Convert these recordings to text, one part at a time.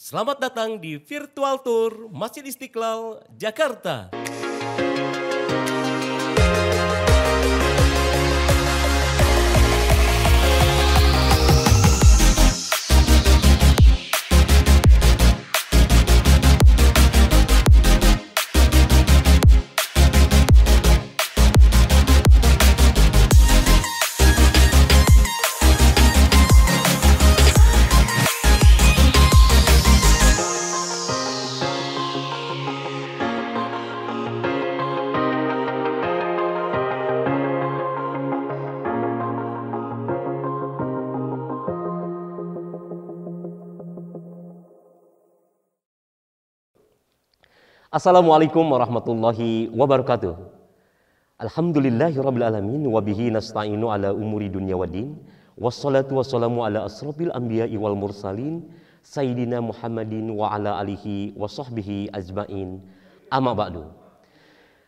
Selamat datang di virtual tour Masjid Istiqlal, Jakarta. Assalamualaikum warahmatullahi wabarakatuh. Alhamdulillahirabbil alamin wa bihi nasta'inu ala umuri dunya waddin. Wassalatu wassalamu ala asrofil anbiya'i wal mursalin sayyidina Muhammadin wa ala alihi wa sahbihi ajmain. Amma ba'du.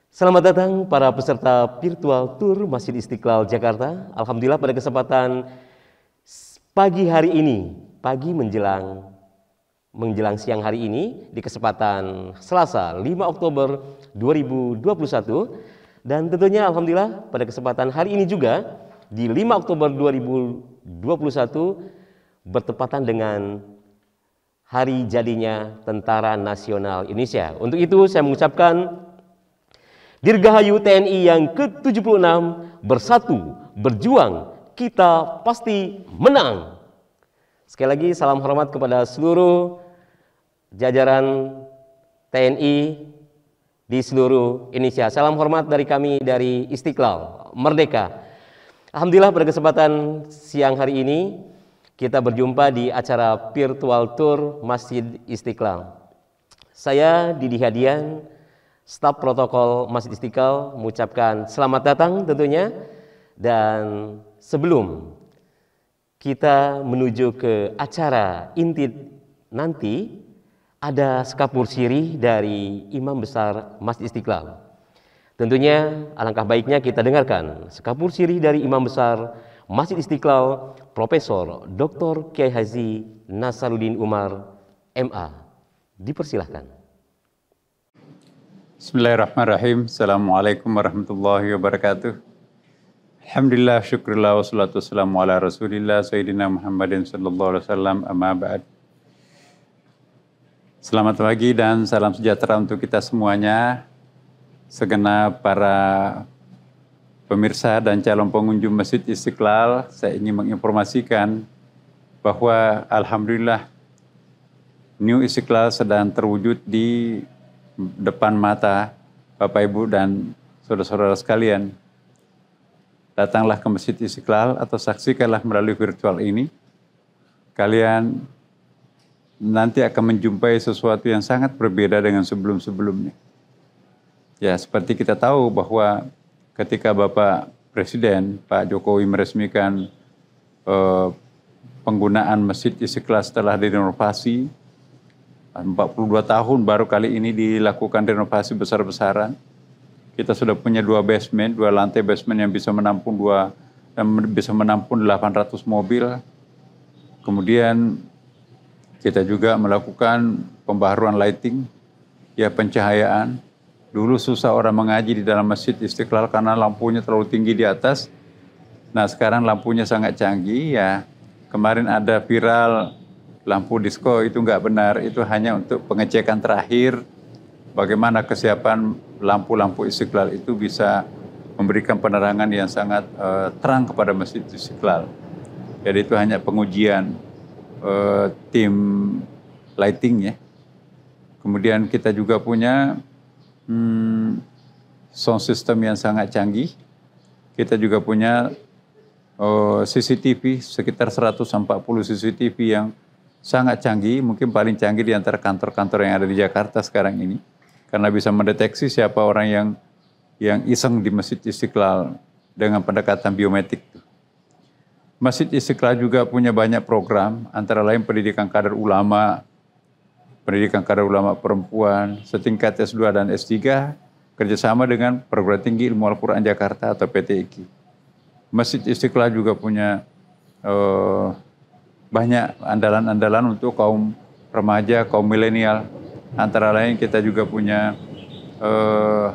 Selamat datang para peserta virtual tour Masjid Istiqlal Jakarta. Alhamdulillah pada kesempatan pagi hari ini, pagi menjelang menjelang siang hari ini di kesempatan Selasa 5 Oktober 2021 dan tentunya alhamdulillah pada kesempatan hari ini juga di 5 Oktober 2021 bertepatan dengan hari jadinya Tentara Nasional Indonesia. Untuk itu saya mengucapkan Dirgahayu TNI yang ke-76 bersatu, berjuang, kita pasti menang. Sekali lagi salam hormat kepada seluruh jajaran TNI di seluruh Indonesia. Salam hormat dari kami dari Istiqlal, Merdeka. Alhamdulillah pada kesempatan siang hari ini kita berjumpa di acara virtual tour Masjid Istiqlal. Saya Didi Hadian, staf protokol Masjid Istiqlal mengucapkan selamat datang tentunya dan sebelum kita menuju ke acara inti nanti ada sekapur siri dari Imam Besar Masjid Istiqlal. Tentunya alangkah baiknya kita dengarkan sekapur siri dari Imam Besar Masjid Istiqlal Profesor Dr. Kiai Haji Nasaruddin Umar MA. Dipersilahkan. Bismillahirrahmanirrahim. Assalamualaikum warahmatullahi wabarakatuh. Alhamdulillah syukurillah wassalatu wassalamu ala rasulillah Sayyidina Muhammadin sallallahu alaihi wasallam amma ba'd. Ba Selamat pagi dan salam sejahtera untuk kita semuanya, segenap para pemirsa dan calon pengunjung Masjid Istiqlal. Saya ingin menginformasikan bahwa Alhamdulillah New Istiqlal sedang terwujud di depan mata Bapak Ibu dan saudara-saudara sekalian. Datanglah ke Masjid Istiqlal atau saksikanlah melalui virtual ini. Kalian nanti akan menjumpai sesuatu yang sangat berbeda dengan sebelum-sebelumnya. Ya, seperti kita tahu bahwa ketika Bapak Presiden Pak Jokowi meresmikan eh, penggunaan Masjid Istiqlal setelah direnovasi 42 tahun baru kali ini dilakukan renovasi besar-besaran. Kita sudah punya dua basement, dua lantai basement yang bisa menampung dua dan bisa menampung 800 mobil. Kemudian kita juga melakukan pembaharuan lighting, ya pencahayaan. Dulu susah orang mengaji di dalam masjid Istiqlal karena lampunya terlalu tinggi di atas. Nah sekarang lampunya sangat canggih ya. Kemarin ada viral lampu disco itu nggak benar. Itu hanya untuk pengecekan terakhir bagaimana kesiapan lampu-lampu Istiqlal itu bisa memberikan penerangan yang sangat uh, terang kepada Masjid Istiqlal. Jadi itu hanya pengujian uh, tim lighting ya. Kemudian kita juga punya hmm, sound system yang sangat canggih. Kita juga punya uh, eh, CCTV sekitar 140 CCTV yang sangat canggih, mungkin paling canggih di antara kantor-kantor yang ada di Jakarta sekarang ini. Karena bisa mendeteksi siapa orang yang yang iseng di Masjid Istiqlal dengan pendekatan biometrik Masjid Istiqlal juga punya banyak program, antara lain pendidikan kader ulama, pendidikan kader ulama perempuan, setingkat S2 dan S3, kerjasama dengan Perguruan Tinggi Ilmu Al-Quran Jakarta atau PTIK. Masjid Istiqlal juga punya uh, banyak andalan-andalan untuk kaum remaja, kaum milenial. Antara lain kita juga punya uh,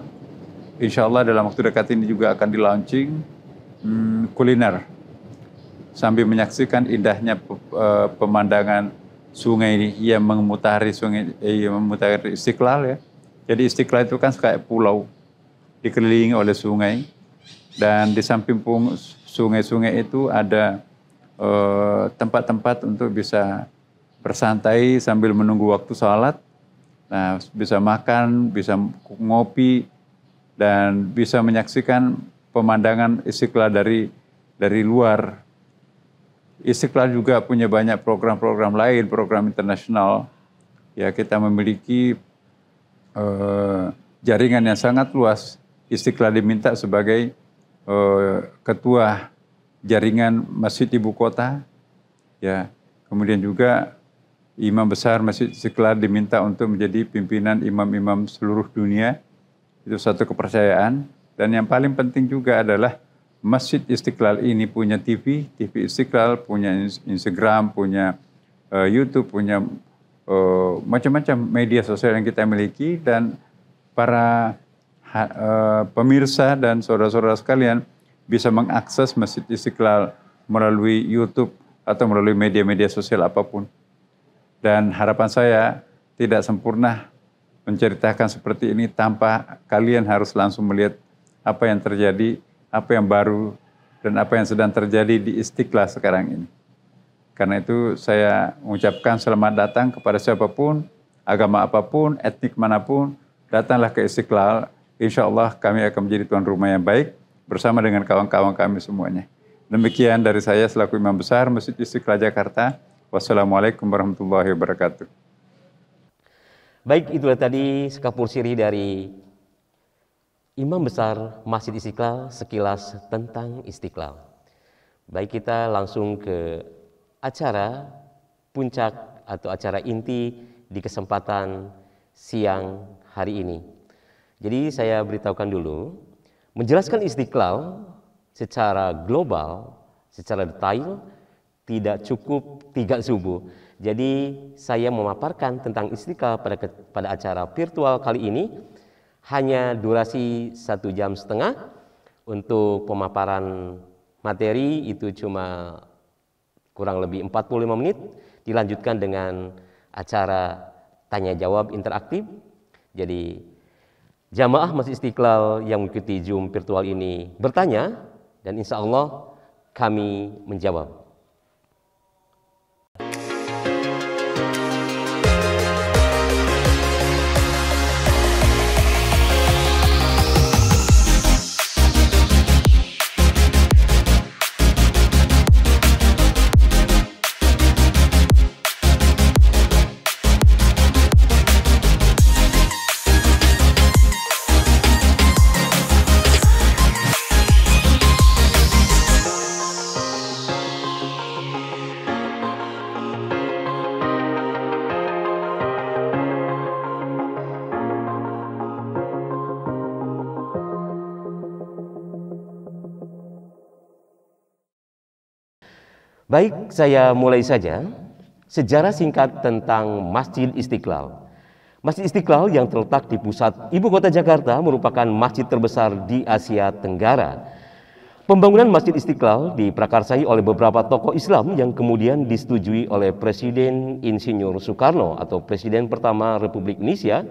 insya Allah dalam waktu dekat ini juga akan di launching hmm, kuliner sambil menyaksikan indahnya e, pemandangan sungai yang memutari sungai eh, yang memutari Istiqlal ya. Jadi Istiqlal itu kan kayak pulau dikelilingi oleh sungai dan di samping sungai-sungai itu ada e, tempat-tempat uh, untuk bisa bersantai sambil menunggu waktu salat. Nah, bisa makan, bisa ngopi dan bisa menyaksikan pemandangan Istiqlal dari dari luar Istiqlal juga punya banyak program-program lain, program internasional. Ya, kita memiliki uh, jaringan yang sangat luas. Istiqlal diminta sebagai uh, ketua jaringan masjid ibu kota. Ya, kemudian juga imam besar masjid Istiqlal diminta untuk menjadi pimpinan imam-imam seluruh dunia. Itu satu kepercayaan. Dan yang paling penting juga adalah Masjid Istiqlal ini punya TV, TV Istiqlal, punya Instagram, punya uh, YouTube, punya uh, macam-macam media sosial yang kita miliki dan para uh, pemirsa dan saudara-saudara sekalian bisa mengakses Masjid Istiqlal melalui YouTube atau melalui media-media sosial apapun. Dan harapan saya tidak sempurna menceritakan seperti ini tanpa kalian harus langsung melihat apa yang terjadi apa yang baru dan apa yang sedang terjadi di Istiqlal sekarang ini. Karena itu saya mengucapkan selamat datang kepada siapapun, agama apapun, etnik manapun, datanglah ke Istiqlal. Insya Allah kami akan menjadi tuan rumah yang baik bersama dengan kawan-kawan kami semuanya. Demikian dari saya selaku Imam Besar Masjid Istiqlal Jakarta. Wassalamualaikum warahmatullahi wabarakatuh. Baik, itulah tadi Sekapur Siri dari Imam Besar Masjid Istiqlal sekilas tentang Istiqlal. Baik kita langsung ke acara puncak atau acara inti di kesempatan siang hari ini. Jadi saya beritahukan dulu, menjelaskan Istiqlal secara global, secara detail, tidak cukup tiga subuh. Jadi saya memaparkan tentang Istiqlal pada, pada acara virtual kali ini, hanya durasi satu jam setengah untuk pemaparan materi itu cuma kurang lebih 45 menit dilanjutkan dengan acara tanya jawab interaktif jadi jamaah masih Istiqlal yang mengikuti Zoom virtual ini bertanya dan insya Allah kami menjawab. Baik, saya mulai saja. Sejarah singkat tentang Masjid Istiqlal. Masjid Istiqlal yang terletak di pusat ibu kota Jakarta merupakan masjid terbesar di Asia Tenggara. Pembangunan Masjid Istiqlal diprakarsai oleh beberapa tokoh Islam yang kemudian disetujui oleh Presiden Insinyur Soekarno atau Presiden pertama Republik Indonesia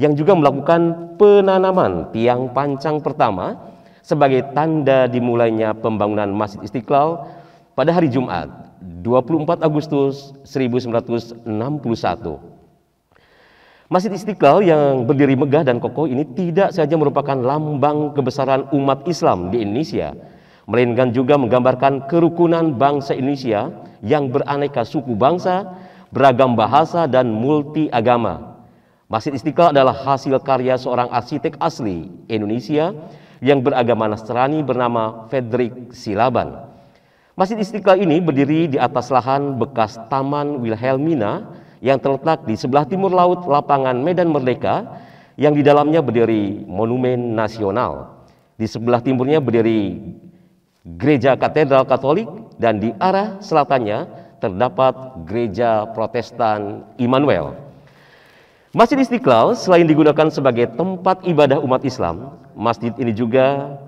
yang juga melakukan penanaman tiang pancang pertama sebagai tanda dimulainya pembangunan Masjid Istiqlal pada hari Jumat, 24 Agustus 1961, Masjid Istiqlal yang berdiri megah dan kokoh ini tidak saja merupakan lambang kebesaran umat Islam di Indonesia, melainkan juga menggambarkan kerukunan bangsa Indonesia yang beraneka suku bangsa, beragam bahasa, dan multi agama. Masjid Istiqlal adalah hasil karya seorang arsitek asli Indonesia yang beragama Nasrani bernama Frederick Silaban. Masjid Istiqlal ini berdiri di atas lahan bekas Taman Wilhelmina yang terletak di sebelah timur laut lapangan Medan Merdeka yang di dalamnya berdiri monumen nasional. Di sebelah timurnya berdiri gereja katedral Katolik dan di arah selatannya terdapat gereja Protestan Immanuel. Masjid Istiqlal selain digunakan sebagai tempat ibadah umat Islam, masjid ini juga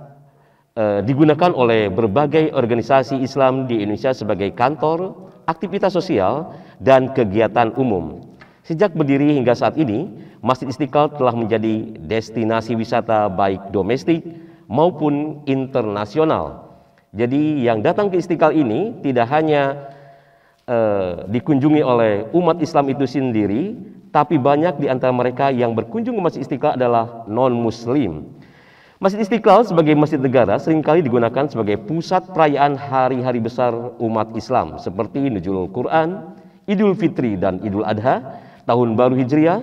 Eh, digunakan oleh berbagai organisasi Islam di Indonesia sebagai kantor, aktivitas sosial, dan kegiatan umum. Sejak berdiri hingga saat ini, Masjid Istiqlal telah menjadi destinasi wisata baik domestik maupun internasional. Jadi yang datang ke Istiqlal ini tidak hanya eh, dikunjungi oleh umat Islam itu sendiri, tapi banyak di antara mereka yang berkunjung ke Masjid Istiqlal adalah non-muslim. Masjid Istiqlal sebagai masjid negara seringkali digunakan sebagai pusat perayaan hari-hari besar umat Islam seperti Nuzulul Quran, Idul Fitri dan Idul Adha, Tahun Baru Hijriah,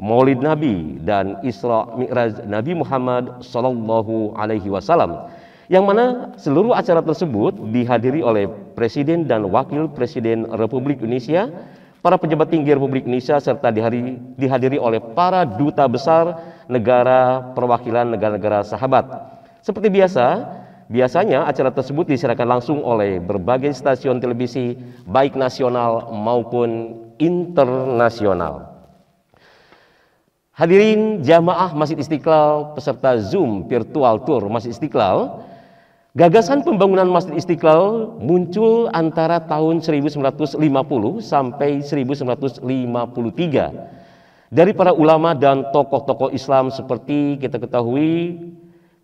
Maulid Nabi dan Isra Mi'raj Nabi Muhammad Sallallahu Alaihi Wasallam yang mana seluruh acara tersebut dihadiri oleh Presiden dan Wakil Presiden Republik Indonesia, para pejabat tinggi Republik Indonesia serta dihadiri oleh para duta besar negara perwakilan negara-negara sahabat. Seperti biasa, biasanya acara tersebut diserahkan langsung oleh berbagai stasiun televisi baik nasional maupun internasional. Hadirin jamaah Masjid Istiqlal peserta Zoom virtual tour Masjid Istiqlal, gagasan pembangunan Masjid Istiqlal muncul antara tahun 1950 sampai 1953 dari para ulama dan tokoh-tokoh Islam seperti kita ketahui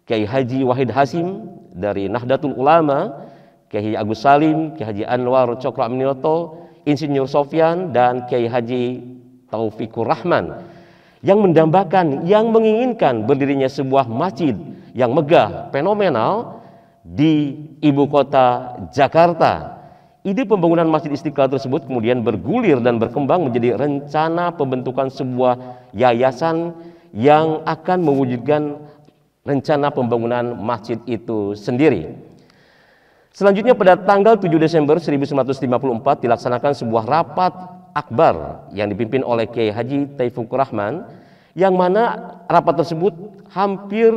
Kiai Haji Wahid Hasim dari Nahdlatul Ulama, Kiai Agus Salim, Kiai Haji Anwar Cokro Aminoto, Insinyur Sofyan dan Kiai Haji Taufikur Rahman yang mendambakan, yang menginginkan berdirinya sebuah masjid yang megah, fenomenal di ibu kota Jakarta Ide pembangunan Masjid Istiqlal tersebut kemudian bergulir dan berkembang menjadi rencana pembentukan sebuah yayasan yang akan mewujudkan rencana pembangunan masjid itu sendiri. Selanjutnya pada tanggal 7 Desember 1954 dilaksanakan sebuah rapat akbar yang dipimpin oleh Kiai Haji Taifuk Rahman yang mana rapat tersebut hampir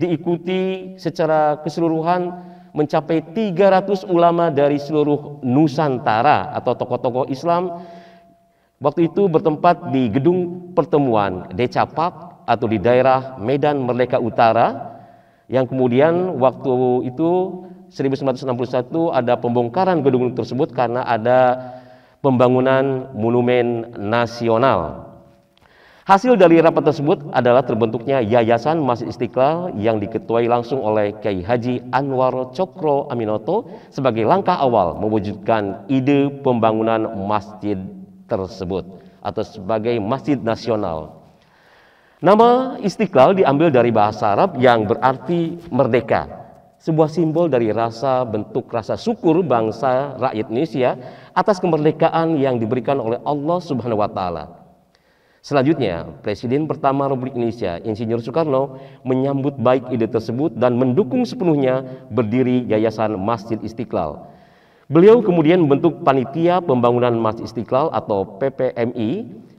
diikuti secara keseluruhan mencapai 300 ulama dari seluruh Nusantara atau tokoh-tokoh Islam waktu itu bertempat di gedung pertemuan Deca atau di daerah Medan Merdeka Utara yang kemudian waktu itu 1961 ada pembongkaran gedung tersebut karena ada pembangunan monumen nasional Hasil dari rapat tersebut adalah terbentuknya Yayasan Masjid Istiqlal yang diketuai langsung oleh Kiai Haji Anwar Cokro Aminoto sebagai langkah awal mewujudkan ide pembangunan masjid tersebut atau sebagai masjid nasional. Nama Istiqlal diambil dari bahasa Arab yang berarti merdeka, sebuah simbol dari rasa bentuk rasa syukur bangsa rakyat Indonesia atas kemerdekaan yang diberikan oleh Allah Subhanahu wa taala Selanjutnya, Presiden pertama Republik Indonesia, Insinyur Soekarno, menyambut baik ide tersebut dan mendukung sepenuhnya berdiri Yayasan Masjid Istiqlal. Beliau kemudian membentuk Panitia Pembangunan Masjid Istiqlal atau PPMI,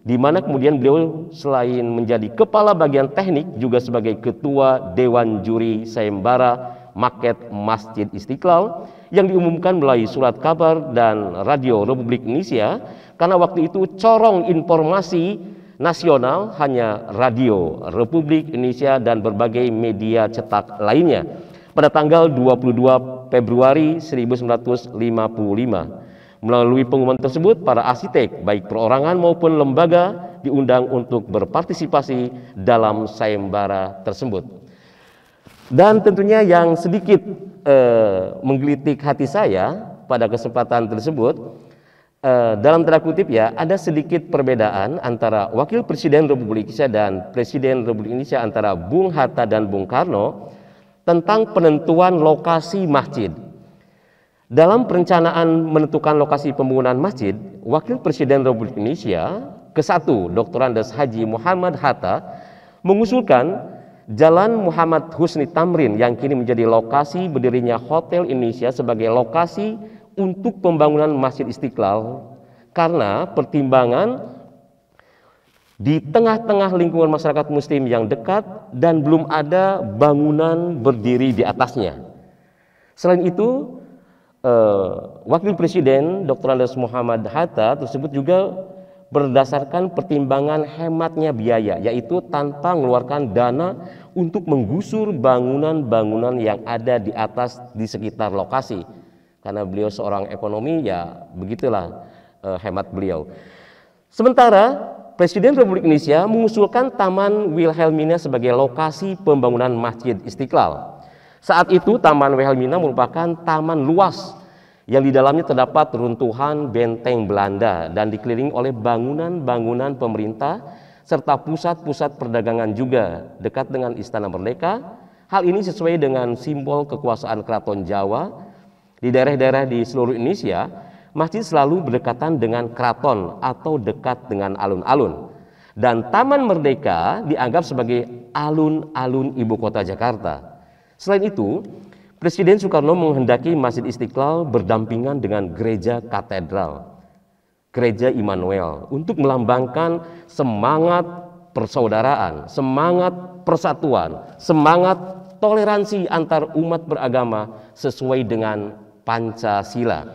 di mana kemudian beliau selain menjadi kepala bagian teknik juga sebagai ketua Dewan Juri Sayembara Maket Masjid Istiqlal yang diumumkan melalui surat kabar dan radio Republik Indonesia karena waktu itu corong informasi nasional hanya radio Republik Indonesia dan berbagai media cetak lainnya pada tanggal 22 Februari 1955. Melalui pengumuman tersebut, para arsitek, baik perorangan maupun lembaga, diundang untuk berpartisipasi dalam sayembara tersebut. Dan tentunya yang sedikit eh, menggelitik hati saya pada kesempatan tersebut, eh, dalam tanda kutip ya ada sedikit perbedaan antara Wakil Presiden Republik Indonesia dan Presiden Republik Indonesia antara Bung Hatta dan Bung Karno tentang penentuan lokasi masjid. Dalam perencanaan menentukan lokasi pembangunan masjid, Wakil Presiden Republik Indonesia ke-1 Dr. Andes Haji Muhammad Hatta mengusulkan Jalan Muhammad Husni Tamrin yang kini menjadi lokasi berdirinya Hotel Indonesia sebagai lokasi untuk pembangunan Masjid Istiqlal karena pertimbangan di tengah-tengah lingkungan masyarakat muslim yang dekat dan belum ada bangunan berdiri di atasnya. Selain itu, eh, Wakil Presiden Dr. Andes Muhammad Hatta tersebut juga berdasarkan pertimbangan hematnya biaya, yaitu tanpa mengeluarkan dana untuk menggusur bangunan-bangunan yang ada di atas di sekitar lokasi karena beliau seorang ekonomi ya begitulah eh, hemat beliau. Sementara Presiden Republik Indonesia mengusulkan Taman Wilhelmina sebagai lokasi pembangunan Masjid Istiqlal. Saat itu Taman Wilhelmina merupakan taman luas yang di dalamnya terdapat runtuhan benteng Belanda dan dikelilingi oleh bangunan-bangunan pemerintah serta pusat-pusat perdagangan juga dekat dengan Istana Merdeka. Hal ini sesuai dengan simbol kekuasaan Keraton Jawa di daerah-daerah di seluruh Indonesia, masjid selalu berdekatan dengan keraton atau dekat dengan alun-alun. Dan Taman Merdeka dianggap sebagai alun-alun ibu kota Jakarta. Selain itu, Presiden Soekarno menghendaki Masjid Istiqlal berdampingan dengan gereja katedral, gereja Immanuel, untuk melambangkan semangat persaudaraan, semangat persatuan, semangat toleransi antar umat beragama sesuai dengan Pancasila.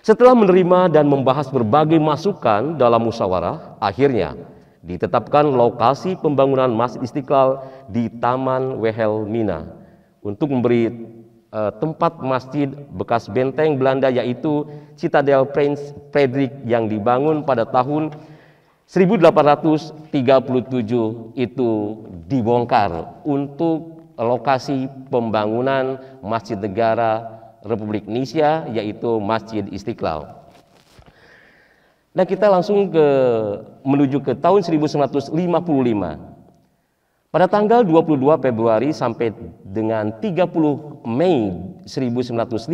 Setelah menerima dan membahas berbagai masukan dalam musyawarah, akhirnya ditetapkan lokasi pembangunan Masjid Istiqlal di Taman Wehel Mina untuk memberi uh, tempat masjid bekas benteng Belanda yaitu Citadel Prince Frederick yang dibangun pada tahun 1837 itu dibongkar untuk lokasi pembangunan Masjid Negara Republik Indonesia yaitu Masjid Istiqlal. Nah, kita langsung ke menuju ke tahun 1955. Pada tanggal 22 Februari sampai dengan 30 Mei 1955,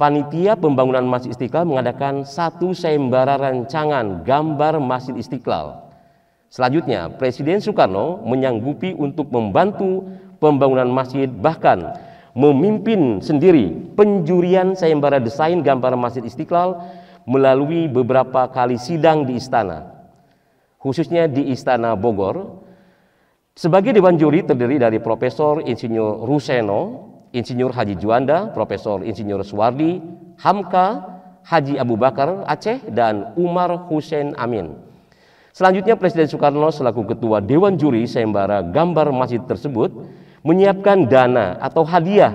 panitia pembangunan Masjid Istiqlal mengadakan satu sayembara rancangan gambar Masjid Istiqlal. Selanjutnya, Presiden Soekarno menyanggupi untuk membantu pembangunan masjid bahkan memimpin sendiri penjurian sayembara desain gambar Masjid Istiqlal melalui beberapa kali sidang di istana, khususnya di Istana Bogor. Sebagai dewan juri terdiri dari Profesor Insinyur Ruseno, Insinyur Haji Juanda, Profesor Insinyur Suwardi, Hamka, Haji Abu Bakar Aceh, dan Umar Hussein Amin. Selanjutnya Presiden Soekarno selaku Ketua Dewan Juri Sayembara Gambar Masjid tersebut menyiapkan dana atau hadiah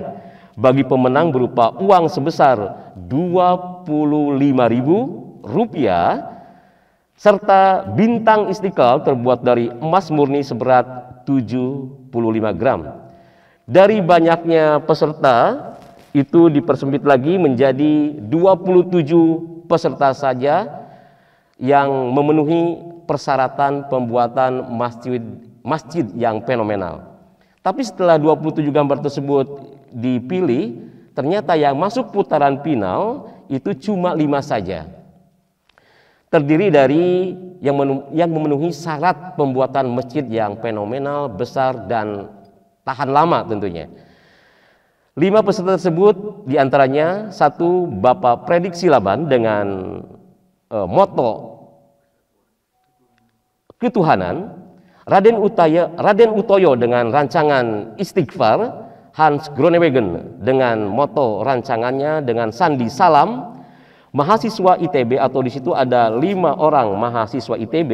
bagi pemenang berupa uang sebesar Rp25.000 serta bintang istiqlal terbuat dari emas murni seberat 75 gram. Dari banyaknya peserta, itu dipersempit lagi menjadi 27 peserta saja yang memenuhi persyaratan pembuatan masjid masjid yang fenomenal. Tapi setelah 27 gambar tersebut dipilih, ternyata yang masuk putaran final itu cuma lima saja. Terdiri dari yang, yang memenuhi syarat pembuatan masjid yang fenomenal, besar, dan tahan lama tentunya. Lima peserta tersebut diantaranya satu Bapak Prediksi Laban dengan e, moto ketuhanan, Raden Utaya, Raden Utoyo dengan rancangan Istighfar, Hans Gronewegen dengan moto rancangannya dengan sandi salam, mahasiswa ITB atau di situ ada lima orang mahasiswa ITB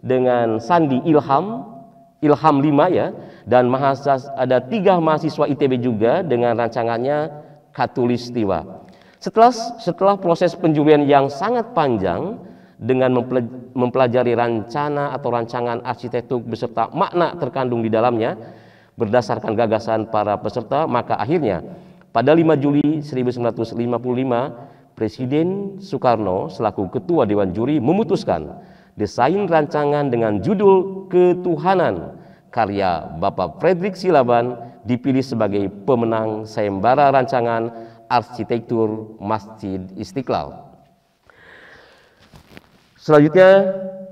dengan sandi Ilham, Ilham lima ya, dan mahasiswa, ada tiga mahasiswa ITB juga dengan rancangannya Katulistiwa. Setelah setelah proses penjurian yang sangat panjang, dengan mempelajari rancana atau rancangan arsitektur beserta makna terkandung di dalamnya berdasarkan gagasan para peserta maka akhirnya pada 5 Juli 1955 Presiden Soekarno selaku ketua dewan juri memutuskan desain rancangan dengan judul Ketuhanan karya Bapak Frederick Silaban dipilih sebagai pemenang sayembara rancangan arsitektur Masjid Istiqlal. Selanjutnya,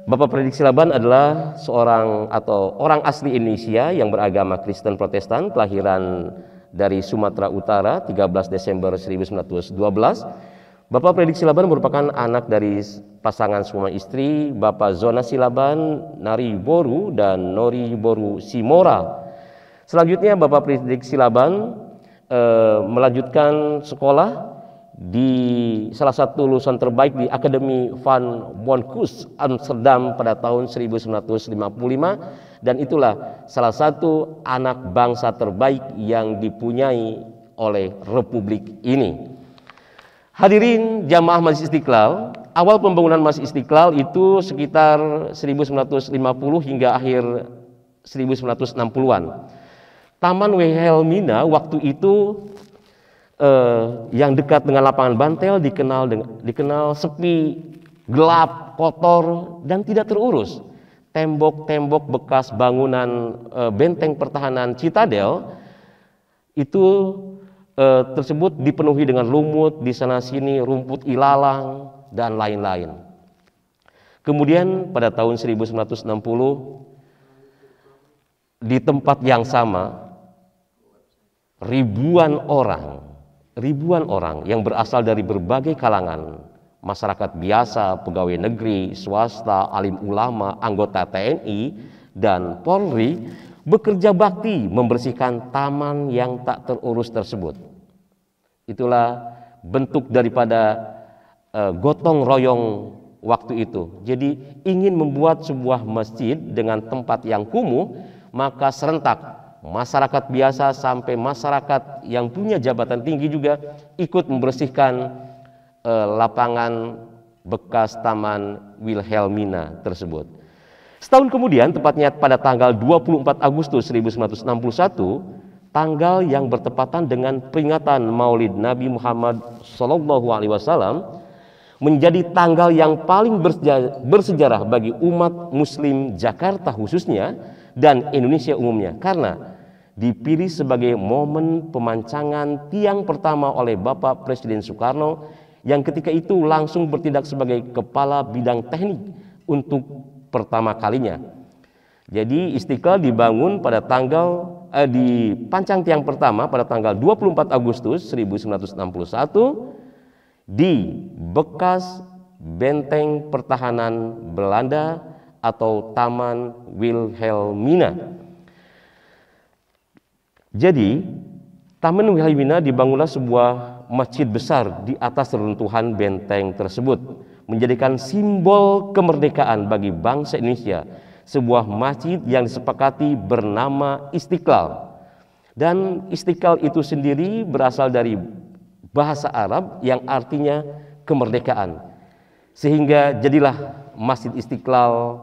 Bapak Prediksi Laban adalah seorang atau orang asli Indonesia yang beragama Kristen Protestan, kelahiran dari Sumatera Utara 13 Desember 1912. Bapak Prediksi Laban merupakan anak dari pasangan suami istri Bapak Zona Silaban Nariboru dan Noriboru Simora. Selanjutnya Bapak Prediksi Laban eh, melanjutkan sekolah di salah satu lulusan terbaik di Akademi Van Bonkus Amsterdam pada tahun 1955 dan itulah salah satu anak bangsa terbaik yang dipunyai oleh republik ini. Hadirin jamaah Masjid Istiqlal, awal pembangunan Masjid Istiqlal itu sekitar 1950 hingga akhir 1960-an. Taman Wilhelmina waktu itu eh, yang dekat dengan lapangan Bantel dikenal dengan, dikenal sepi, gelap, kotor dan tidak terurus. Tembok-tembok bekas bangunan eh, benteng pertahanan Citadel itu eh, tersebut dipenuhi dengan lumut di sana sini, rumput ilalang dan lain-lain. Kemudian pada tahun 1960 di tempat yang sama ribuan orang ribuan orang yang berasal dari berbagai kalangan, masyarakat biasa, pegawai negeri, swasta, alim ulama, anggota TNI, dan Polri bekerja bakti membersihkan taman yang tak terurus tersebut. Itulah bentuk daripada uh, gotong royong waktu itu. Jadi ingin membuat sebuah masjid dengan tempat yang kumuh, maka serentak masyarakat biasa sampai masyarakat yang punya jabatan tinggi juga ikut membersihkan eh, lapangan bekas Taman Wilhelmina tersebut. Setahun kemudian, tepatnya pada tanggal 24 Agustus 1961, tanggal yang bertepatan dengan peringatan Maulid Nabi Muhammad Shallallahu Alaihi Wasallam, menjadi tanggal yang paling bersejarah bagi umat Muslim Jakarta khususnya dan Indonesia umumnya karena dipilih sebagai momen pemancangan tiang pertama oleh Bapak Presiden Soekarno yang ketika itu langsung bertindak sebagai kepala bidang teknik untuk pertama kalinya. Jadi Istiqlal dibangun pada tanggal eh, di pancang tiang pertama pada tanggal 24 Agustus 1961 di bekas benteng pertahanan Belanda atau Taman Wilhelmina. Jadi, Taman Wilhelmina dibangunlah sebuah masjid besar di atas reruntuhan benteng tersebut, menjadikan simbol kemerdekaan bagi bangsa Indonesia, sebuah masjid yang disepakati bernama Istiqlal. Dan Istiqlal itu sendiri berasal dari bahasa Arab yang artinya kemerdekaan. Sehingga jadilah Masjid Istiqlal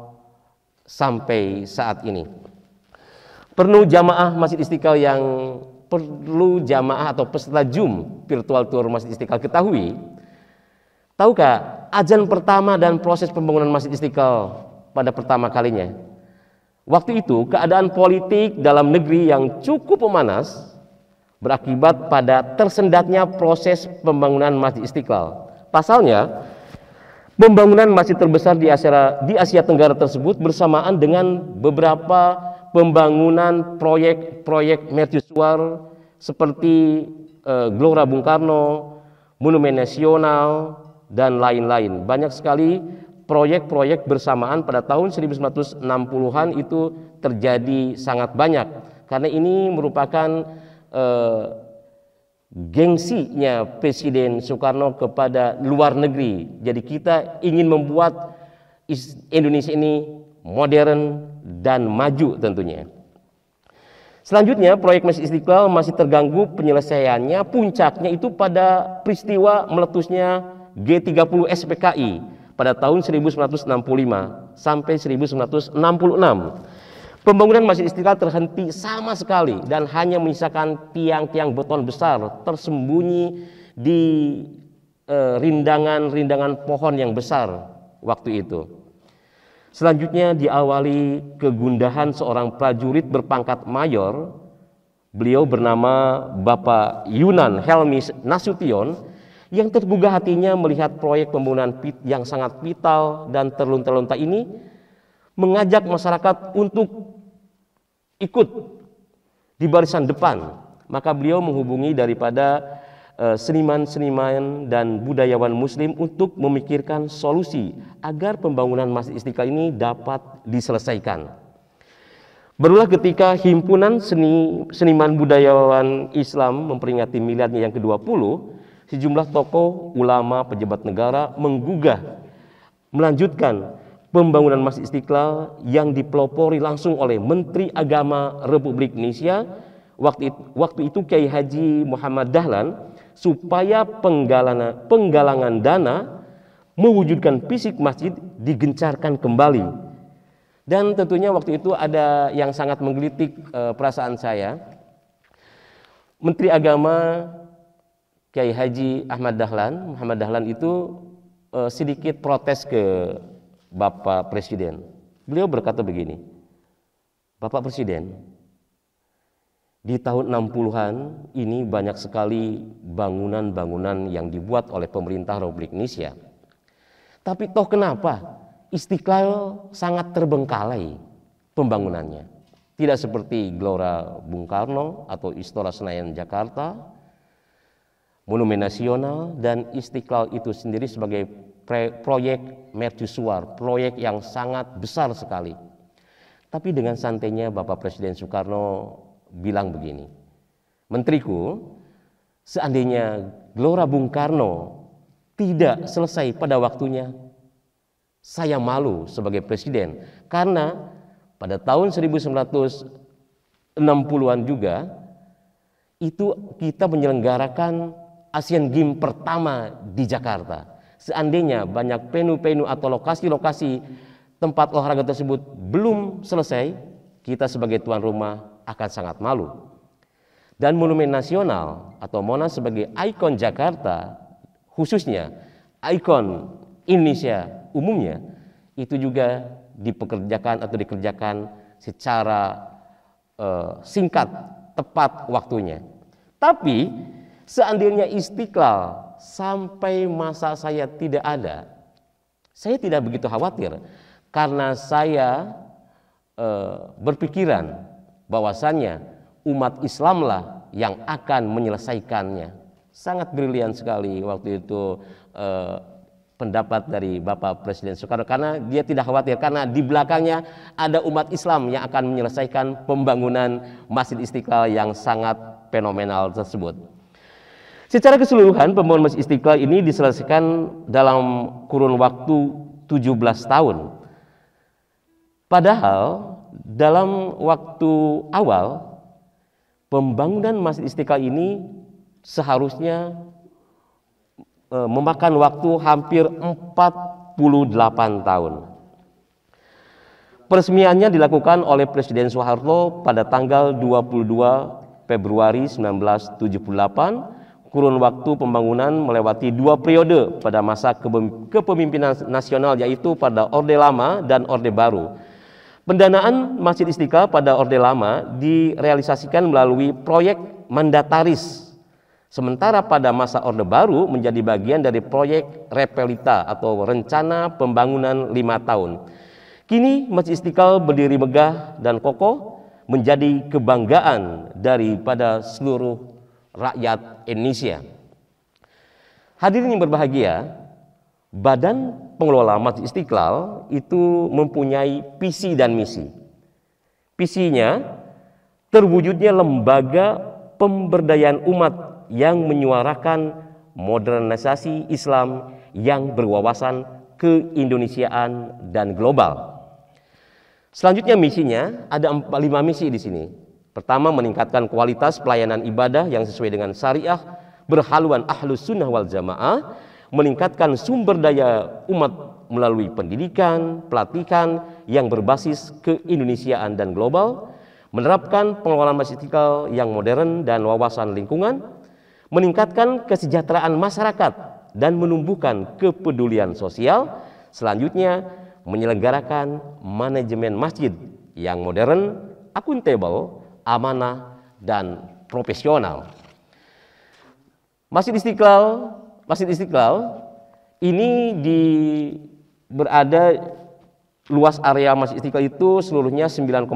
sampai saat ini. Perlu jamaah Masjid Istiqlal yang perlu jamaah atau peserta Zoom virtual tour Masjid Istiqlal ketahui, tahukah ajan pertama dan proses pembangunan Masjid Istiqlal pada pertama kalinya? Waktu itu keadaan politik dalam negeri yang cukup memanas berakibat pada tersendatnya proses pembangunan Masjid Istiqlal. Pasalnya, Pembangunan masjid terbesar di Asia, di Asia Tenggara tersebut bersamaan dengan beberapa pembangunan proyek-proyek mercusuar seperti eh, Gelora Bung Karno, Monumen Nasional, dan lain-lain. Banyak sekali proyek-proyek bersamaan pada tahun 1960-an itu terjadi sangat banyak karena ini merupakan eh, gengsinya Presiden Soekarno kepada luar negeri. Jadi kita ingin membuat Indonesia ini modern dan maju tentunya. Selanjutnya proyek Masjid Istiqlal masih terganggu penyelesaiannya puncaknya itu pada peristiwa meletusnya G30 SPKI pada tahun 1965 sampai 1966. Pembangunan Masjid Istiqlal terhenti sama sekali dan hanya menyisakan tiang-tiang beton besar tersembunyi di eh, rindangan-rindangan eh, pohon yang besar waktu itu. Selanjutnya diawali kegundahan seorang prajurit berpangkat mayor. Beliau bernama Bapak Yunan Helmi Nasution yang tergugah hatinya melihat proyek pembangunan pit yang sangat vital dan terlunta-lunta ini mengajak masyarakat untuk ikut di barisan depan maka beliau menghubungi daripada eh, seniman-seniman dan budayawan muslim untuk memikirkan solusi agar pembangunan Masjid Istiqlal ini dapat diselesaikan. Berulah ketika himpunan seni seniman budayawan Islam memperingati miladnya yang ke-20, sejumlah tokoh, ulama, pejabat negara menggugah melanjutkan pembangunan Masjid Istiqlal yang dipelopori langsung oleh Menteri Agama Republik Indonesia waktu itu, waktu itu Kiai Haji Muhammad Dahlan supaya penggalangan, penggalangan dana mewujudkan fisik masjid digencarkan kembali. Dan tentunya waktu itu ada yang sangat menggelitik e, perasaan saya. Menteri Agama Kiai Haji Ahmad Dahlan, Muhammad Dahlan itu e, sedikit protes ke Bapak Presiden. Beliau berkata begini, Bapak Presiden, di tahun 60-an ini banyak sekali bangunan-bangunan yang dibuat oleh pemerintah Republik Indonesia. Tapi toh kenapa Istiqlal sangat terbengkalai pembangunannya. Tidak seperti Gelora Bung Karno atau Istora Senayan Jakarta, Monumen Nasional dan Istiqlal itu sendiri sebagai proyek mercusuar, proyek yang sangat besar sekali. Tapi dengan santainya Bapak Presiden Soekarno bilang begini, Menteriku, seandainya Gelora Bung Karno tidak selesai pada waktunya, saya malu sebagai presiden karena pada tahun 1960-an juga itu kita menyelenggarakan Asian Games pertama di Jakarta Seandainya banyak penu-penu atau lokasi-lokasi tempat olahraga tersebut belum selesai, kita sebagai tuan rumah akan sangat malu. Dan Monumen Nasional atau Monas sebagai ikon Jakarta, khususnya ikon Indonesia umumnya, itu juga dipekerjakan atau dikerjakan secara uh, singkat, tepat waktunya. Tapi seandainya Istiqlal sampai masa saya tidak ada, saya tidak begitu khawatir karena saya e, berpikiran bahwasannya umat Islamlah yang akan menyelesaikannya. Sangat brilian sekali waktu itu e, pendapat dari Bapak Presiden Soekarno karena dia tidak khawatir karena di belakangnya ada umat Islam yang akan menyelesaikan pembangunan Masjid Istiqlal yang sangat fenomenal tersebut. Secara keseluruhan pembangunan Masjid Istiqlal ini diselesaikan dalam kurun waktu 17 tahun. Padahal dalam waktu awal pembangunan Masjid Istiqlal ini seharusnya e, memakan waktu hampir 48 tahun. Peresmiannya dilakukan oleh Presiden Soeharto pada tanggal 22 Februari 1978 kurun waktu pembangunan melewati dua periode pada masa kepemimpinan nasional yaitu pada Orde Lama dan Orde Baru. Pendanaan Masjid Istiqlal pada Orde Lama direalisasikan melalui proyek mandataris. Sementara pada masa Orde Baru menjadi bagian dari proyek Repelita atau Rencana Pembangunan lima Tahun. Kini Masjid Istiqlal berdiri megah dan kokoh menjadi kebanggaan daripada seluruh rakyat Indonesia. Hadirin yang berbahagia, Badan Pengelola Masjid Istiqlal itu mempunyai visi dan misi. Visinya terwujudnya lembaga pemberdayaan umat yang menyuarakan modernisasi Islam yang berwawasan keindonesiaan dan global. Selanjutnya misinya ada empat, lima misi di sini. Pertama, meningkatkan kualitas pelayanan ibadah yang sesuai dengan syariah, berhaluan ahlus sunnah wal jamaah, meningkatkan sumber daya umat melalui pendidikan, pelatihan yang berbasis keindonesiaan dan global, menerapkan pengelolaan masjid yang modern dan wawasan lingkungan, meningkatkan kesejahteraan masyarakat dan menumbuhkan kepedulian sosial, selanjutnya menyelenggarakan manajemen masjid yang modern, akuntabel, amanah, dan profesional. Masjid Istiqlal, Masjid Istiqlal ini di berada luas area Masjid Istiqlal itu seluruhnya 9,7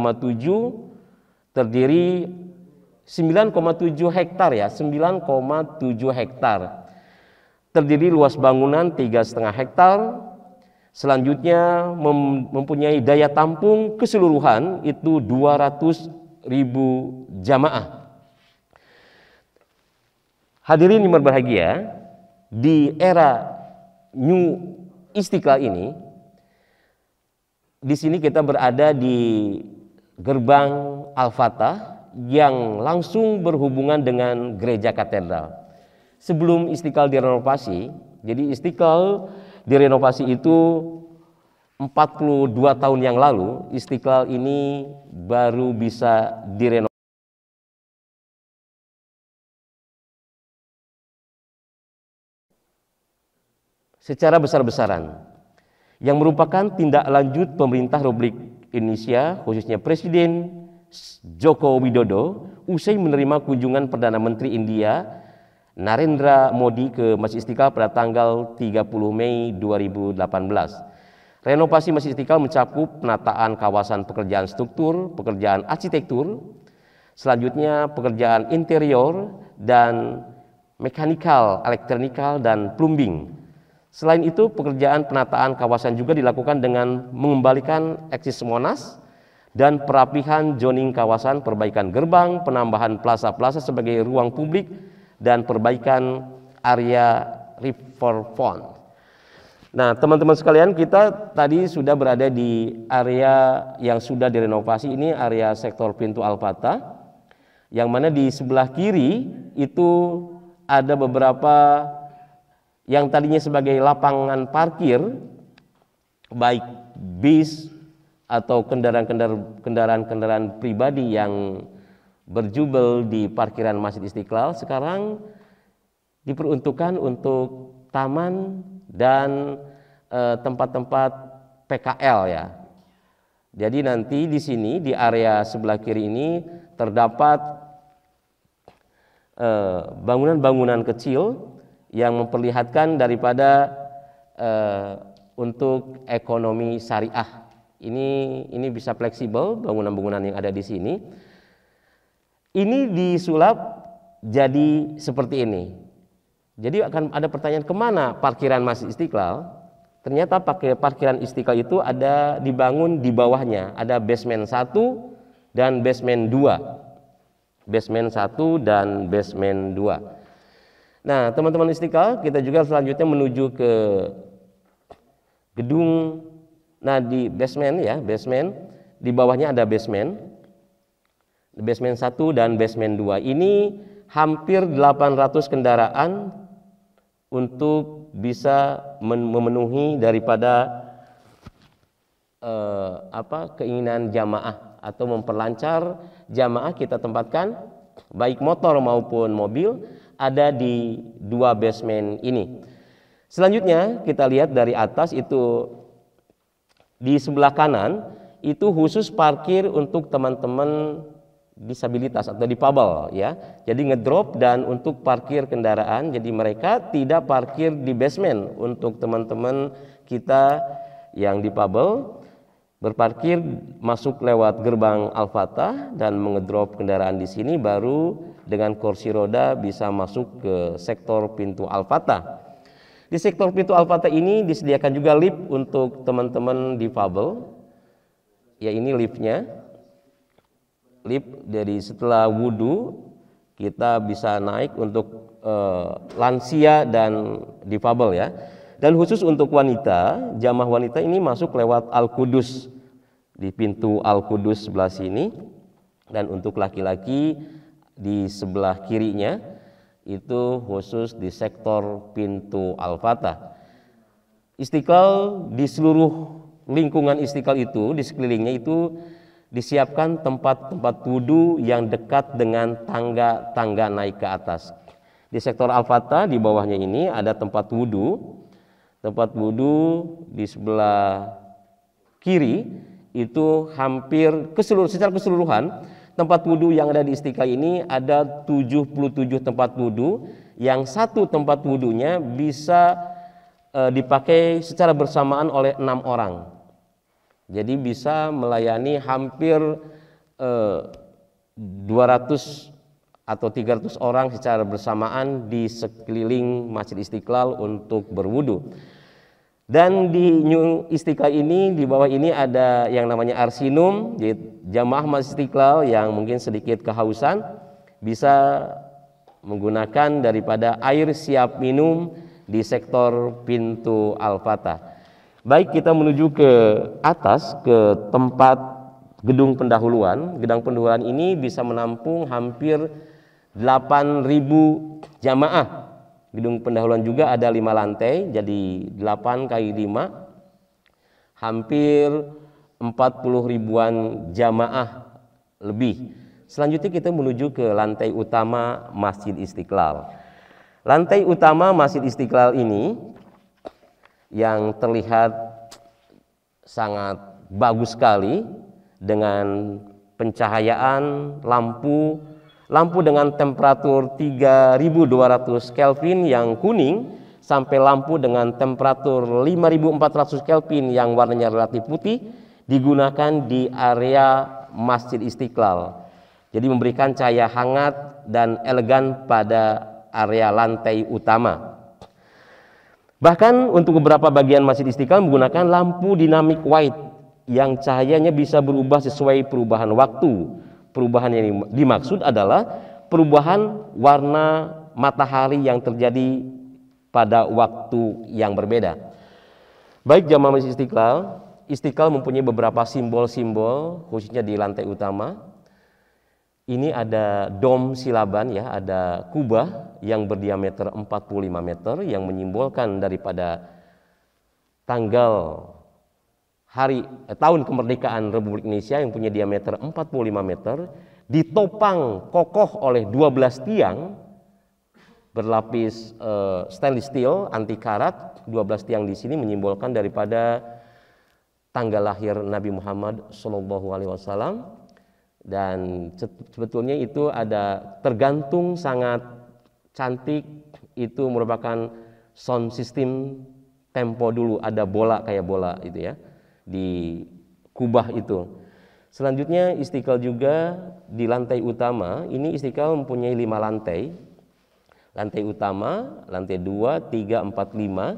terdiri 9,7 hektar ya, 9,7 hektar. Terdiri luas bangunan tiga setengah hektar. Selanjutnya mempunyai daya tampung keseluruhan itu 200 ribu jamaah. Hadirin yang berbahagia, di era New Istiqlal ini, di sini kita berada di gerbang Al-Fatah yang langsung berhubungan dengan gereja katedral. Sebelum Istiqlal direnovasi, jadi Istiqlal direnovasi itu 42 tahun yang lalu Istiqlal ini baru bisa direnovasi secara besar-besaran yang merupakan tindak lanjut pemerintah Republik Indonesia khususnya Presiden Joko Widodo usai menerima kunjungan Perdana Menteri India Narendra Modi ke Masjid Istiqlal pada tanggal 30 Mei 2018 Renovasi Masjid Istiqlal mencakup penataan kawasan pekerjaan struktur, pekerjaan arsitektur, selanjutnya pekerjaan interior dan mekanikal, elektronikal dan plumbing. Selain itu, pekerjaan penataan kawasan juga dilakukan dengan mengembalikan eksis Monas dan perapihan zoning kawasan, perbaikan gerbang, penambahan plaza-plaza sebagai ruang publik dan perbaikan area riverfront. Nah, teman-teman sekalian, kita tadi sudah berada di area yang sudah direnovasi. Ini area sektor pintu Alpata, yang mana di sebelah kiri itu ada beberapa yang tadinya sebagai lapangan parkir, baik bis atau kendaraan-kendaraan pribadi yang berjubel di parkiran Masjid Istiqlal, sekarang diperuntukkan untuk taman dan eh, tempat-tempat PKL ya. Jadi nanti di sini di area sebelah kiri ini terdapat eh, bangunan-bangunan kecil yang memperlihatkan daripada eh, untuk ekonomi syariah. Ini ini bisa fleksibel bangunan-bangunan yang ada di sini. Ini disulap jadi seperti ini. Jadi akan ada pertanyaan kemana parkiran Masjid Istiqlal? Ternyata pakai parkiran Istiqlal itu ada dibangun di bawahnya, ada basement satu dan basement 2. Basement 1 dan basement 2. Nah, teman-teman Istiqlal, kita juga selanjutnya menuju ke gedung nah di basement ya, basement di bawahnya ada basement. Basement 1 dan basement 2. Ini hampir 800 kendaraan untuk bisa memenuhi daripada eh, apa keinginan jamaah atau memperlancar jamaah kita tempatkan baik motor maupun mobil ada di dua basement ini. Selanjutnya kita lihat dari atas itu di sebelah kanan itu khusus parkir untuk teman-teman disabilitas atau difabel, ya. Jadi ngedrop dan untuk parkir kendaraan jadi mereka tidak parkir di basement untuk teman-teman kita yang difabel, berparkir masuk lewat gerbang Alfata dan mengedrop kendaraan di sini baru dengan kursi roda bisa masuk ke sektor pintu Alfata. Di sektor pintu Alfata ini disediakan juga lift untuk teman-teman difabel. Ya ini liftnya lip dari setelah wudhu kita bisa naik untuk uh, lansia dan difabel ya. Dan khusus untuk wanita, jamaah wanita ini masuk lewat al kudus di pintu al kudus sebelah sini dan untuk laki-laki di sebelah kirinya itu khusus di sektor pintu Al-Fatah. Istiqlal di seluruh lingkungan Istiqlal itu di sekelilingnya itu disiapkan tempat-tempat wudhu yang dekat dengan tangga-tangga naik ke atas. Di sektor Al-Fatah di bawahnya ini ada tempat wudhu. Tempat wudhu di sebelah kiri itu hampir keseluruh, secara keseluruhan tempat wudhu yang ada di Istiqlal ini ada 77 tempat wudhu yang satu tempat wudhunya bisa eh, dipakai secara bersamaan oleh enam orang jadi bisa melayani hampir eh, 200 atau 300 orang secara bersamaan di sekeliling Masjid Istiqlal untuk berwudu. Dan di New Istiqlal ini di bawah ini ada yang namanya arsinum, jamaah Masjid Istiqlal yang mungkin sedikit kehausan bisa menggunakan daripada air siap minum di sektor pintu Al-Fatah baik kita menuju ke atas ke tempat gedung pendahuluan gedung pendahuluan ini bisa menampung hampir 8000 jamaah gedung pendahuluan juga ada lima lantai jadi 8 kali 5 hampir 40 ribuan jamaah lebih selanjutnya kita menuju ke lantai utama Masjid Istiqlal lantai utama Masjid Istiqlal ini yang terlihat sangat bagus sekali dengan pencahayaan lampu lampu dengan temperatur 3200 Kelvin yang kuning sampai lampu dengan temperatur 5400 Kelvin yang warnanya relatif putih digunakan di area Masjid Istiqlal. Jadi memberikan cahaya hangat dan elegan pada area lantai utama. Bahkan untuk beberapa bagian Masjid Istiqlal menggunakan lampu dinamik white yang cahayanya bisa berubah sesuai perubahan waktu. Perubahan yang dimaksud adalah perubahan warna matahari yang terjadi pada waktu yang berbeda. Baik jamaah Masjid Istiqlal, Istiqlal mempunyai beberapa simbol-simbol khususnya di lantai utama ini ada dom silaban ya, ada kubah yang berdiameter 45 meter yang menyimbolkan daripada tanggal hari eh, tahun kemerdekaan Republik Indonesia yang punya diameter 45 meter ditopang kokoh oleh 12 tiang berlapis eh, stainless steel anti karat 12 tiang di sini menyimbolkan daripada tanggal lahir Nabi Muhammad Shallallahu Alaihi Wasallam dan sebetulnya itu ada tergantung sangat cantik itu merupakan sound system tempo dulu ada bola kayak bola itu ya di kubah itu. Selanjutnya istiqlal juga di lantai utama, ini istiqlal mempunyai lima lantai. Lantai utama, lantai dua, tiga, empat, lima.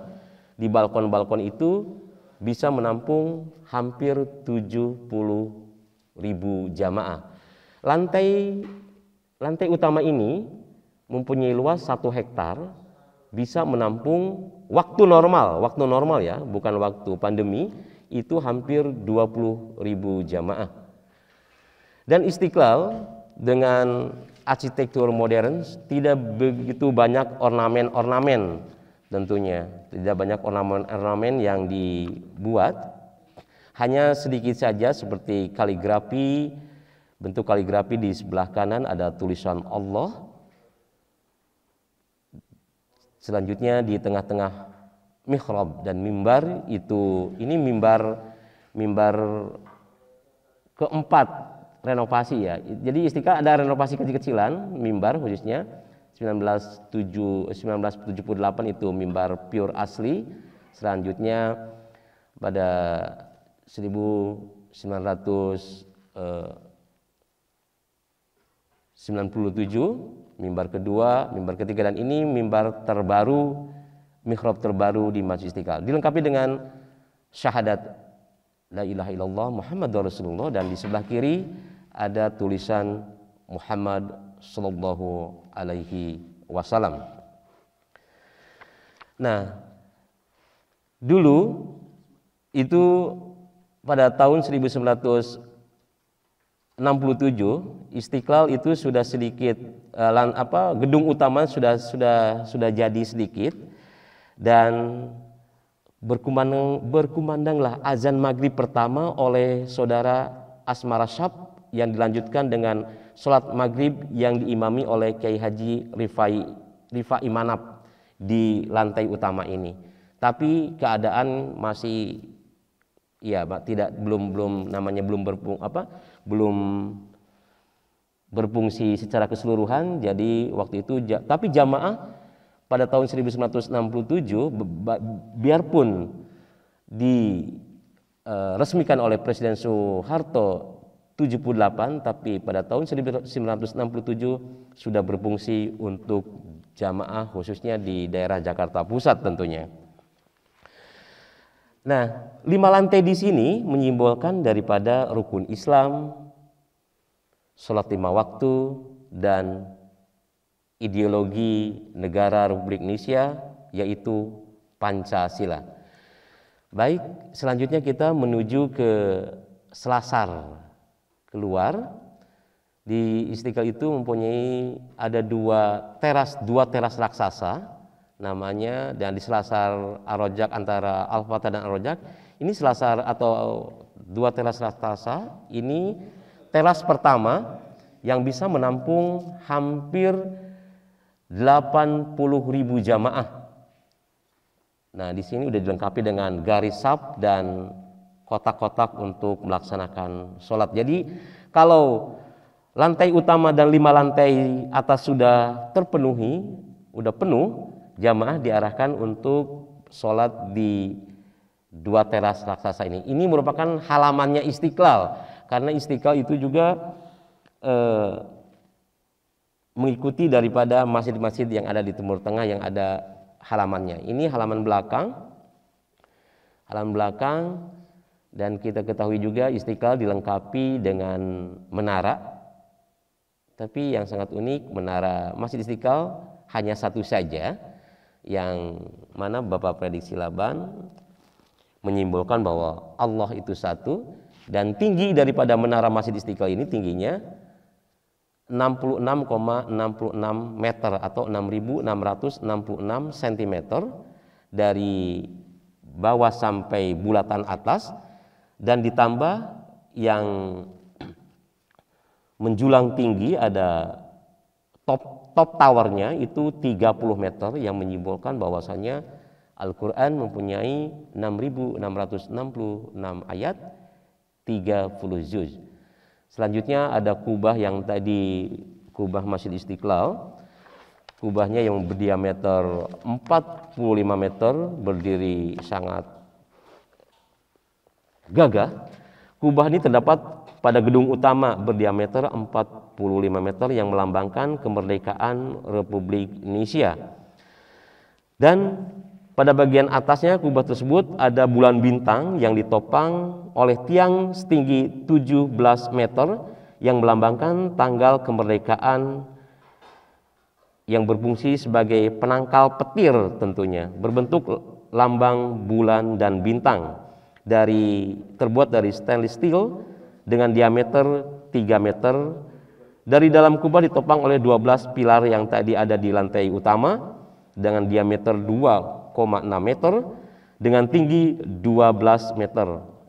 Di balkon-balkon itu bisa menampung hampir 70 ribu jamaah. Lantai lantai utama ini mempunyai luas satu hektar bisa menampung waktu normal, waktu normal ya, bukan waktu pandemi, itu hampir dua puluh ribu jamaah. Dan Istiqlal dengan arsitektur modern tidak begitu banyak ornamen-ornamen tentunya, tidak banyak ornamen-ornamen yang dibuat hanya sedikit saja seperti kaligrafi, bentuk kaligrafi di sebelah kanan ada tulisan Allah. Selanjutnya di tengah-tengah mihrab dan mimbar itu ini mimbar mimbar keempat renovasi ya. Jadi istiqa ada renovasi kecil-kecilan mimbar khususnya 1978 eh, itu mimbar pure asli. Selanjutnya pada 1997 eh, mimbar kedua, mimbar ketiga dan ini mimbar terbaru mihrab terbaru di Masjid Istiqlal dilengkapi dengan syahadat la ilaha illallah Muhammadur Rasulullah dan di sebelah kiri ada tulisan Muhammad sallallahu alaihi wasallam. Nah, dulu itu pada tahun 1967 Istiqlal itu sudah sedikit uh, lan, apa gedung utama sudah sudah sudah jadi sedikit dan berkumandang berkumandanglah azan maghrib pertama oleh saudara Asmara Syab yang dilanjutkan dengan sholat maghrib yang diimami oleh Kiai Haji Rifai Rifai Manap di lantai utama ini. Tapi keadaan masih Iya, Pak, tidak belum belum namanya belum berpung apa? Belum berfungsi secara keseluruhan. Jadi waktu itu tapi jamaah pada tahun 1967 biarpun diresmikan e, oleh Presiden Soeharto 78 tapi pada tahun 1967 sudah berfungsi untuk jamaah khususnya di daerah Jakarta Pusat tentunya. Nah, lima lantai di sini menyimbolkan daripada rukun Islam, sholat lima waktu, dan ideologi negara Republik Indonesia yaitu Pancasila. Baik, selanjutnya kita menuju ke Selasar keluar di Istiqlal itu mempunyai ada dua teras dua teras raksasa namanya dan di selasar arojak antara al dan arojak ini selasar atau dua teras raksasa ini teras pertama yang bisa menampung hampir 80 ribu jamaah nah di sini sudah dilengkapi dengan garis sab dan kotak-kotak untuk melaksanakan sholat jadi kalau lantai utama dan lima lantai atas sudah terpenuhi udah penuh jamaah diarahkan untuk sholat di dua teras raksasa ini. Ini merupakan halamannya Istiqlal karena Istiqlal itu juga eh, mengikuti daripada masjid-masjid yang ada di Timur Tengah yang ada halamannya. Ini halaman belakang, halaman belakang dan kita ketahui juga Istiqlal dilengkapi dengan menara. Tapi yang sangat unik menara Masjid Istiqlal hanya satu saja yang mana Bapak prediksi Laban menyimbolkan bahwa Allah itu satu dan tinggi daripada menara Masjid Istiqlal ini tingginya 66,66 meter atau 6666 cm dari bawah sampai bulatan atas dan ditambah yang menjulang tinggi ada top towernya itu 30 meter yang menyimbolkan bahwasanya Al-Quran mempunyai 6.666 ayat 30 juz. Selanjutnya ada kubah yang tadi kubah Masjid Istiqlal. Kubahnya yang berdiameter 45 meter berdiri sangat gagah. Kubah ini terdapat pada gedung utama berdiameter 45 meter yang melambangkan kemerdekaan Republik Indonesia. Dan pada bagian atasnya kubah tersebut ada bulan bintang yang ditopang oleh tiang setinggi 17 meter yang melambangkan tanggal kemerdekaan yang berfungsi sebagai penangkal petir tentunya berbentuk lambang bulan dan bintang dari terbuat dari stainless steel dengan diameter 3 meter. Dari dalam kubah ditopang oleh 12 pilar yang tadi ada di lantai utama dengan diameter 2,6 meter dengan tinggi 12 meter.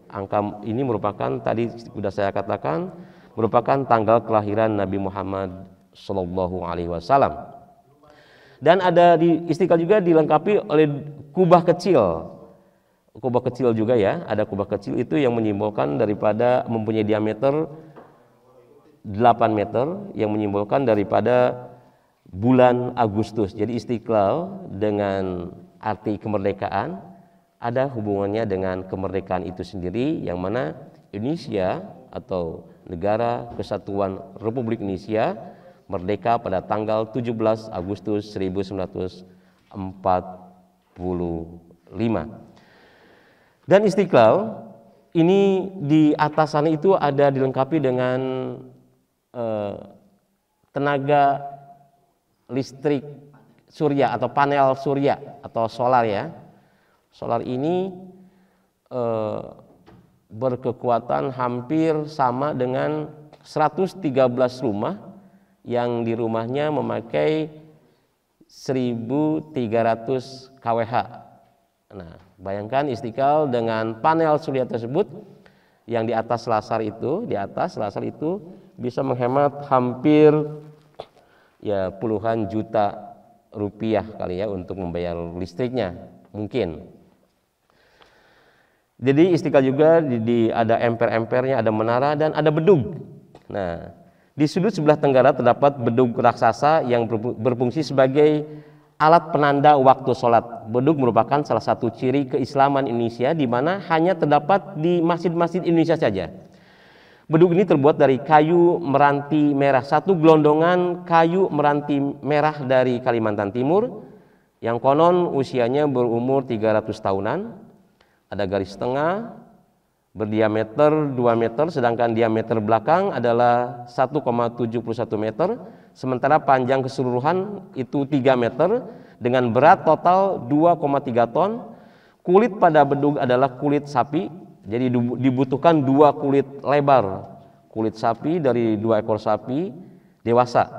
Angka ini merupakan tadi sudah saya katakan merupakan tanggal kelahiran Nabi Muhammad Shallallahu Alaihi Wasallam. Dan ada di istiqlal juga dilengkapi oleh kubah kecil kubah kecil juga ya ada kubah kecil itu yang menyimbolkan daripada mempunyai diameter 8 meter yang menyimbolkan daripada bulan Agustus jadi istiqlal dengan arti kemerdekaan ada hubungannya dengan kemerdekaan itu sendiri yang mana Indonesia atau negara kesatuan Republik Indonesia merdeka pada tanggal 17 Agustus 1945 dan Istiqlal ini di atasannya itu ada dilengkapi dengan eh, tenaga listrik surya atau panel surya atau solar ya. Solar ini eh, berkekuatan hampir sama dengan 113 rumah yang di rumahnya memakai 1300 kWh. Nah, Bayangkan istiqlal dengan panel surya tersebut yang di atas selasar itu, di atas selasar itu bisa menghemat hampir ya puluhan juta rupiah kali ya untuk membayar listriknya mungkin. Jadi istiqlal juga di, di ada emper-empernya, ada menara dan ada bedug. Nah, di sudut sebelah tenggara terdapat bedug raksasa yang berfungsi sebagai alat penanda waktu sholat. Beduk merupakan salah satu ciri keislaman Indonesia di mana hanya terdapat di masjid-masjid Indonesia saja. Beduk ini terbuat dari kayu meranti merah, satu gelondongan kayu meranti merah dari Kalimantan Timur yang konon usianya berumur 300 tahunan. Ada garis tengah berdiameter 2 meter sedangkan diameter belakang adalah 1,71 meter sementara panjang keseluruhan itu 3 meter dengan berat total 2,3 ton. Kulit pada bedug adalah kulit sapi, jadi dibutuhkan dua kulit lebar, kulit sapi dari dua ekor sapi dewasa.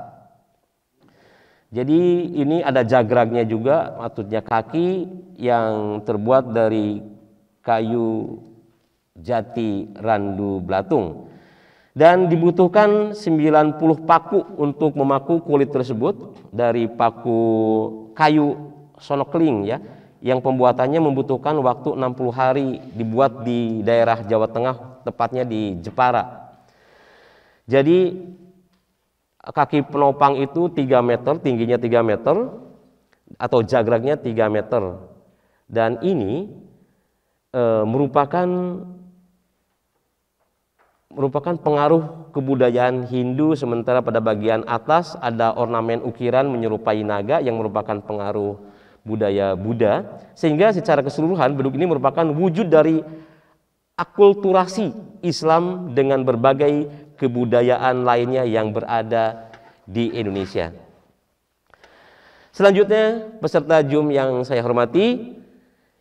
Jadi ini ada jagragnya juga, maksudnya kaki yang terbuat dari kayu jati randu belatung dan dibutuhkan 90 paku untuk memaku kulit tersebut dari paku kayu sonokling ya yang pembuatannya membutuhkan waktu 60 hari dibuat di daerah Jawa Tengah tepatnya di Jepara jadi kaki penopang itu 3 meter tingginya 3 meter atau jagragnya 3 meter dan ini e, merupakan merupakan pengaruh kebudayaan Hindu sementara pada bagian atas ada ornamen ukiran menyerupai naga yang merupakan pengaruh budaya Buddha sehingga secara keseluruhan beduk ini merupakan wujud dari akulturasi Islam dengan berbagai kebudayaan lainnya yang berada di Indonesia. Selanjutnya peserta Jum yang saya hormati,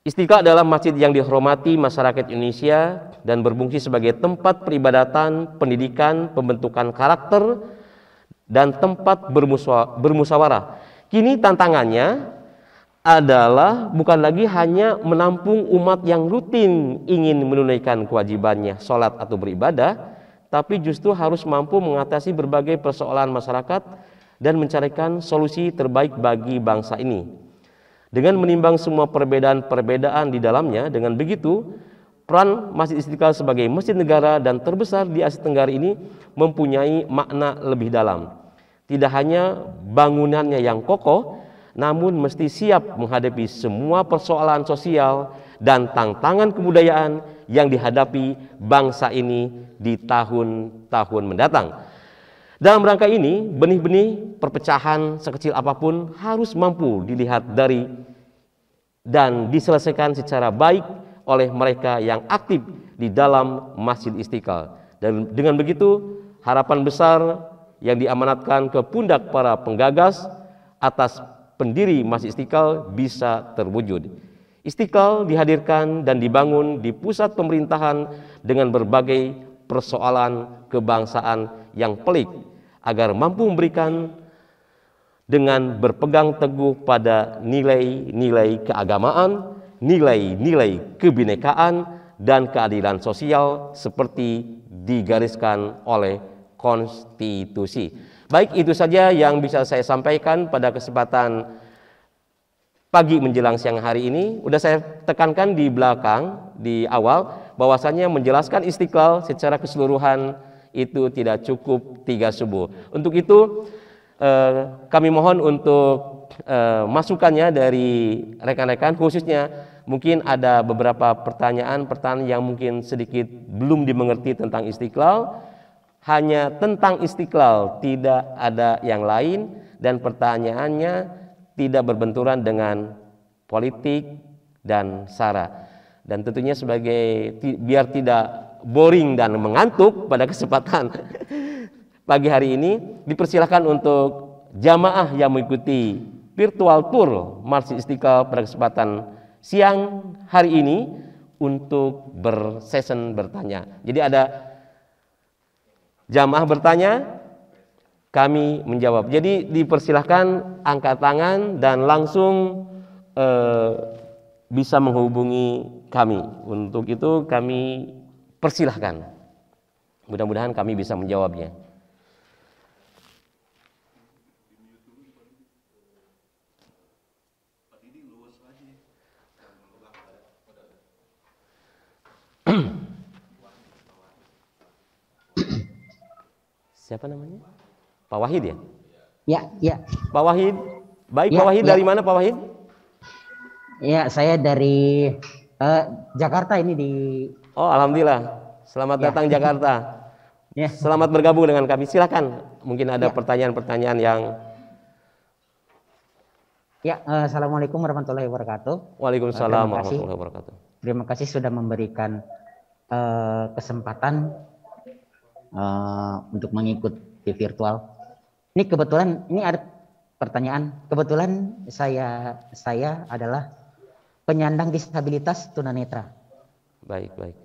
Istiqlal adalah masjid yang dihormati masyarakat Indonesia dan berfungsi sebagai tempat peribadatan, pendidikan, pembentukan karakter, dan tempat bermusyawarah. Kini tantangannya adalah bukan lagi hanya menampung umat yang rutin ingin menunaikan kewajibannya sholat atau beribadah, tapi justru harus mampu mengatasi berbagai persoalan masyarakat dan mencarikan solusi terbaik bagi bangsa ini dengan menimbang semua perbedaan-perbedaan di dalamnya, dengan begitu peran Masjid Istiqlal sebagai masjid negara dan terbesar di Asia Tenggara ini mempunyai makna lebih dalam. Tidak hanya bangunannya yang kokoh, namun mesti siap menghadapi semua persoalan sosial dan tantangan kebudayaan yang dihadapi bangsa ini di tahun-tahun mendatang. Dalam rangka ini, benih-benih perpecahan sekecil apapun harus mampu dilihat dari dan diselesaikan secara baik oleh mereka yang aktif di dalam Masjid Istiqlal. Dan dengan begitu, harapan besar yang diamanatkan ke pundak para penggagas atas pendiri Masjid Istiqlal bisa terwujud. Istiqlal dihadirkan dan dibangun di pusat pemerintahan dengan berbagai persoalan kebangsaan yang pelik agar mampu memberikan dengan berpegang teguh pada nilai-nilai keagamaan, nilai-nilai kebinekaan, dan keadilan sosial seperti digariskan oleh konstitusi. Baik, itu saja yang bisa saya sampaikan pada kesempatan pagi menjelang siang hari ini. Udah saya tekankan di belakang, di awal, bahwasannya menjelaskan istiqlal secara keseluruhan itu tidak cukup tiga subuh. Untuk itu eh, kami mohon untuk eh, masukannya dari rekan-rekan khususnya mungkin ada beberapa pertanyaan-pertanyaan yang mungkin sedikit belum dimengerti tentang Istiqlal. Hanya tentang Istiqlal, tidak ada yang lain dan pertanyaannya tidak berbenturan dengan politik dan sara. Dan tentunya sebagai biar tidak boring dan mengantuk pada kesempatan pagi hari ini dipersilahkan untuk jamaah yang mengikuti virtual tour Masjid Istiqlal pada kesempatan siang hari ini untuk bersesen bertanya. Jadi ada jamaah bertanya, kami menjawab. Jadi dipersilahkan angkat tangan dan langsung eh, bisa menghubungi kami. Untuk itu kami persilahkan. Mudah-mudahan kami bisa menjawabnya. Siapa namanya? Pak Wahid ya? Ya, ya. Pak Wahid. Baik, ya, Pak Wahid ya. dari mana Pak Wahid? Ya, saya dari uh, Jakarta ini di Oh, alhamdulillah. Selamat ya. datang Jakarta. Ya. Selamat bergabung dengan kami. Silakan. Mungkin ada ya. pertanyaan-pertanyaan yang Ya, uh, assalamualaikum warahmatullahi wabarakatuh. Waalaikumsalam uh, warahmatullahi wabarakatuh. Terima kasih sudah memberikan uh, kesempatan Eh, untuk mengikuti virtual. Ini kebetulan ini ada pertanyaan. Kebetulan saya saya adalah penyandang disabilitas tunanetra. Baik, baik.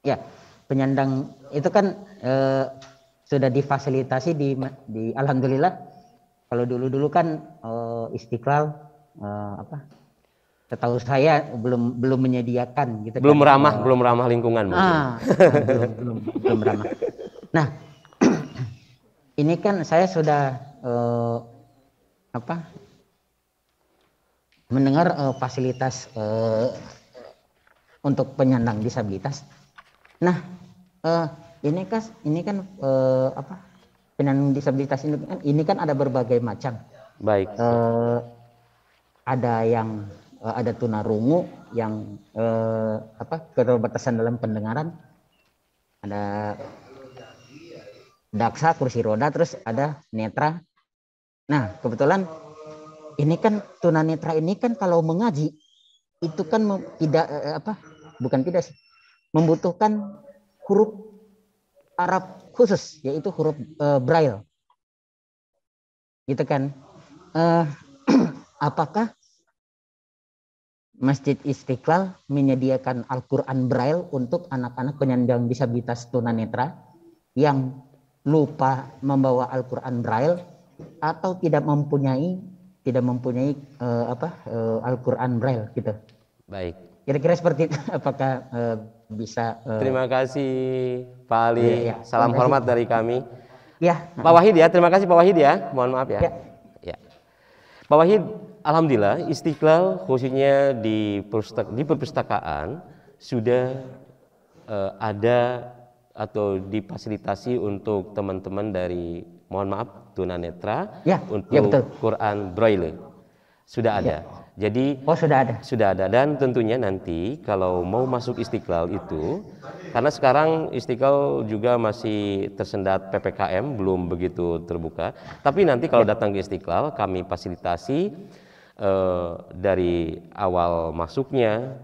Ya, penyandang itu kan eh, sudah difasilitasi di, di alhamdulillah kalau dulu-dulu kan eh, Istiqlal eh, apa? Setahu saya belum belum menyediakan gitu. Belum kan, ramah, uh, belum ramah lingkungan. Ah, belum, belum belum ramah. Nah, ini kan saya sudah uh, apa mendengar uh, fasilitas uh, untuk penyandang disabilitas. Nah, uh, ini kan ini kan uh, apa penyandang disabilitas ini kan ini kan ada berbagai macam. Baik. Uh, ada yang uh, ada tunarungu yang uh, apa keterbatasan dalam pendengaran, ada daksa kursi roda terus ada netra nah kebetulan ini kan tunanetra ini kan kalau mengaji itu kan tidak eh, apa bukan tidak sih membutuhkan huruf Arab khusus yaitu huruf e, braille gitu kan e, apakah Masjid Istiqlal menyediakan Al-Quran Braille untuk anak-anak penyandang disabilitas tunanetra yang lupa membawa Al-Qur'an Braille atau tidak mempunyai tidak mempunyai uh, apa uh, Al-Qur'an Braille gitu. Baik. Kira-kira seperti itu apakah uh, bisa uh, Terima kasih Pak Ali. Iya, iya. Salam kasih. hormat dari kami. Ya. Pak Wahid ya, terima kasih Pak Wahid ya. Mohon maaf ya. Ya. ya. Pak Wahid, alhamdulillah Istiqlal khususnya di di perpustakaan sudah uh, ada atau difasilitasi untuk teman-teman dari mohon maaf tunanetra ya, ya untuk ya betul. Quran Braille sudah ya. ada. Ya. Jadi oh sudah ada. Sudah ada dan tentunya nanti kalau mau masuk Istiqlal itu karena sekarang Istiqlal juga masih tersendat PPKM belum begitu terbuka. Tapi nanti kalau ya. datang ke Istiqlal kami fasilitasi eh, dari awal masuknya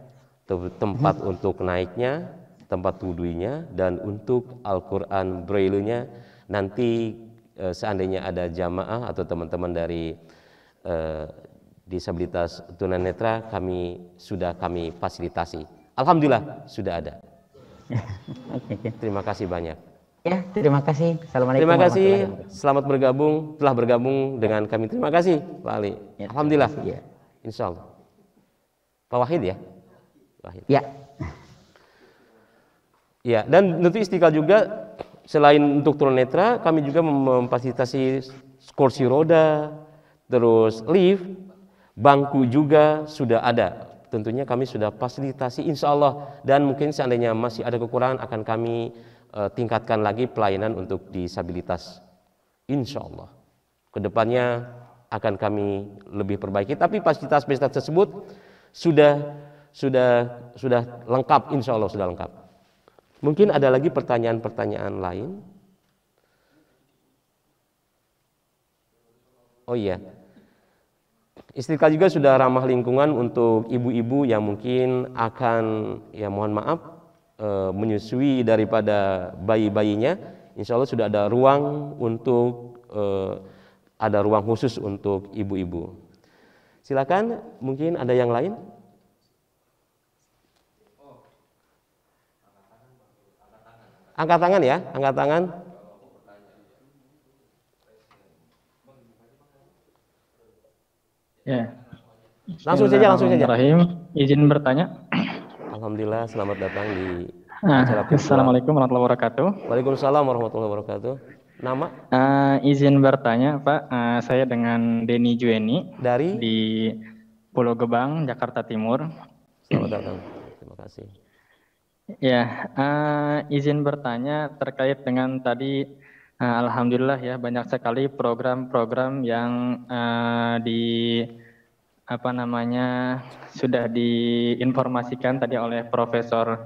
tempat hmm. untuk naiknya tempat wudhunya dan untuk Al-Quran Braille-nya nanti e, seandainya ada jamaah atau teman-teman dari e, disabilitas tunanetra kami sudah kami fasilitasi. Alhamdulillah sudah ada. Terima kasih banyak. Ya, terima kasih. Assalamualaikum. Terima kasih. Selamat bergabung, telah bergabung dengan kami. Terima kasih, Pak Ali. Ya, Alhamdulillah. Ya. Insya Allah. Pak Wahid ya. Wahid. Ya. Ya, dan tentu istiqlal juga selain untuk tunanetra, kami juga memfasilitasi kursi roda, terus lift, bangku juga sudah ada. Tentunya kami sudah fasilitasi insya Allah dan mungkin seandainya masih ada kekurangan akan kami uh, tingkatkan lagi pelayanan untuk disabilitas. Insya Allah. Kedepannya akan kami lebih perbaiki. Tapi fasilitas-fasilitas tersebut sudah sudah sudah lengkap insya Allah sudah lengkap. Mungkin ada lagi pertanyaan-pertanyaan lain. Oh iya. Istiqlal juga sudah ramah lingkungan untuk ibu-ibu yang mungkin akan ya mohon maaf eh, menyusui daripada bayi-bayinya. Insya Allah sudah ada ruang untuk eh, ada ruang khusus untuk ibu-ibu. Silakan mungkin ada yang lain. Angkat tangan ya, angkat tangan. Ya. Langsung saja, langsung saja. Rahim, izin bertanya. Alhamdulillah, selamat datang di nah, Assalamualaikum warahmatullahi wabarakatuh. Waalaikumsalam warahmatullahi wabarakatuh. Nama? Uh, izin bertanya, Pak. Uh, saya dengan Denny Jueni dari di Pulau Gebang, Jakarta Timur. Selamat datang. Terima kasih. Ya, uh, izin bertanya terkait dengan tadi uh, alhamdulillah ya banyak sekali program-program yang uh, di apa namanya sudah diinformasikan tadi oleh Profesor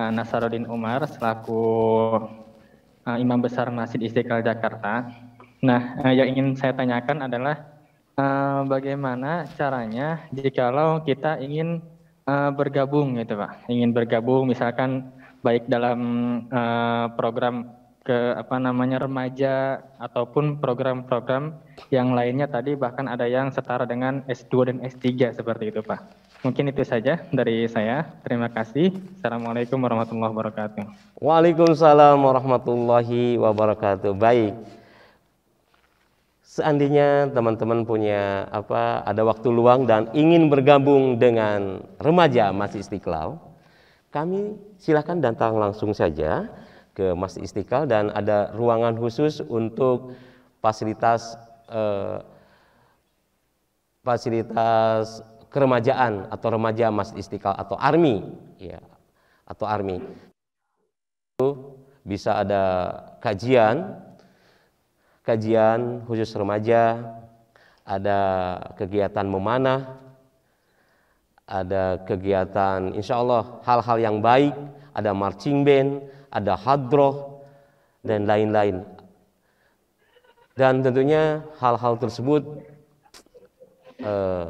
uh, Nasaruddin Umar selaku uh, Imam Besar Masjid Istiqlal Jakarta. Nah, uh, yang ingin saya tanyakan adalah uh, bagaimana caranya jikalau kita ingin uh, bergabung gitu Pak, ingin bergabung misalkan baik dalam uh, program ke apa namanya remaja ataupun program-program yang lainnya tadi bahkan ada yang setara dengan S2 dan S3 seperti itu Pak. Mungkin itu saja dari saya. Terima kasih. Assalamualaikum warahmatullahi wabarakatuh. Waalaikumsalam warahmatullahi wabarakatuh. Baik. Seandainya teman-teman punya apa ada waktu luang dan ingin bergabung dengan remaja Masjid Istiqlal, kami silakan datang langsung saja ke Masjid Istiqlal dan ada ruangan khusus untuk fasilitas eh, fasilitas keremajaan atau remaja Masjid Istiqlal atau Army ya atau Army itu bisa ada kajian kajian khusus remaja, ada kegiatan memanah, ada kegiatan insya Allah hal-hal yang baik, ada marching band, ada hadroh, dan lain-lain. Dan tentunya hal-hal tersebut eh,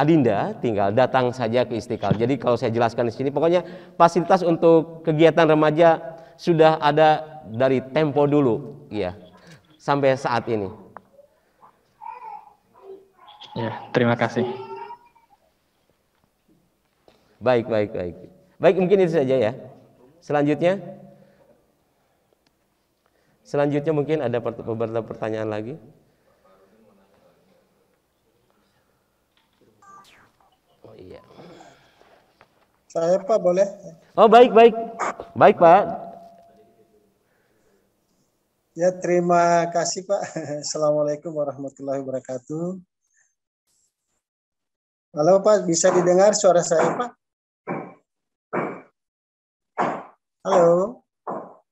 Adinda tinggal datang saja ke Istiqlal. Jadi kalau saya jelaskan di sini, pokoknya fasilitas untuk kegiatan remaja sudah ada dari tempo dulu, ya sampai saat ini. Ya, terima kasih. Baik, baik, baik. Baik, mungkin itu saja ya. Selanjutnya Selanjutnya mungkin ada beberapa pertanyaan lagi. Oh iya. Saya Pak boleh? Oh baik baik. Baik Pak. Ya, terima kasih Pak. Assalamualaikum warahmatullahi wabarakatuh. Halo Pak, bisa didengar suara saya Pak? Halo.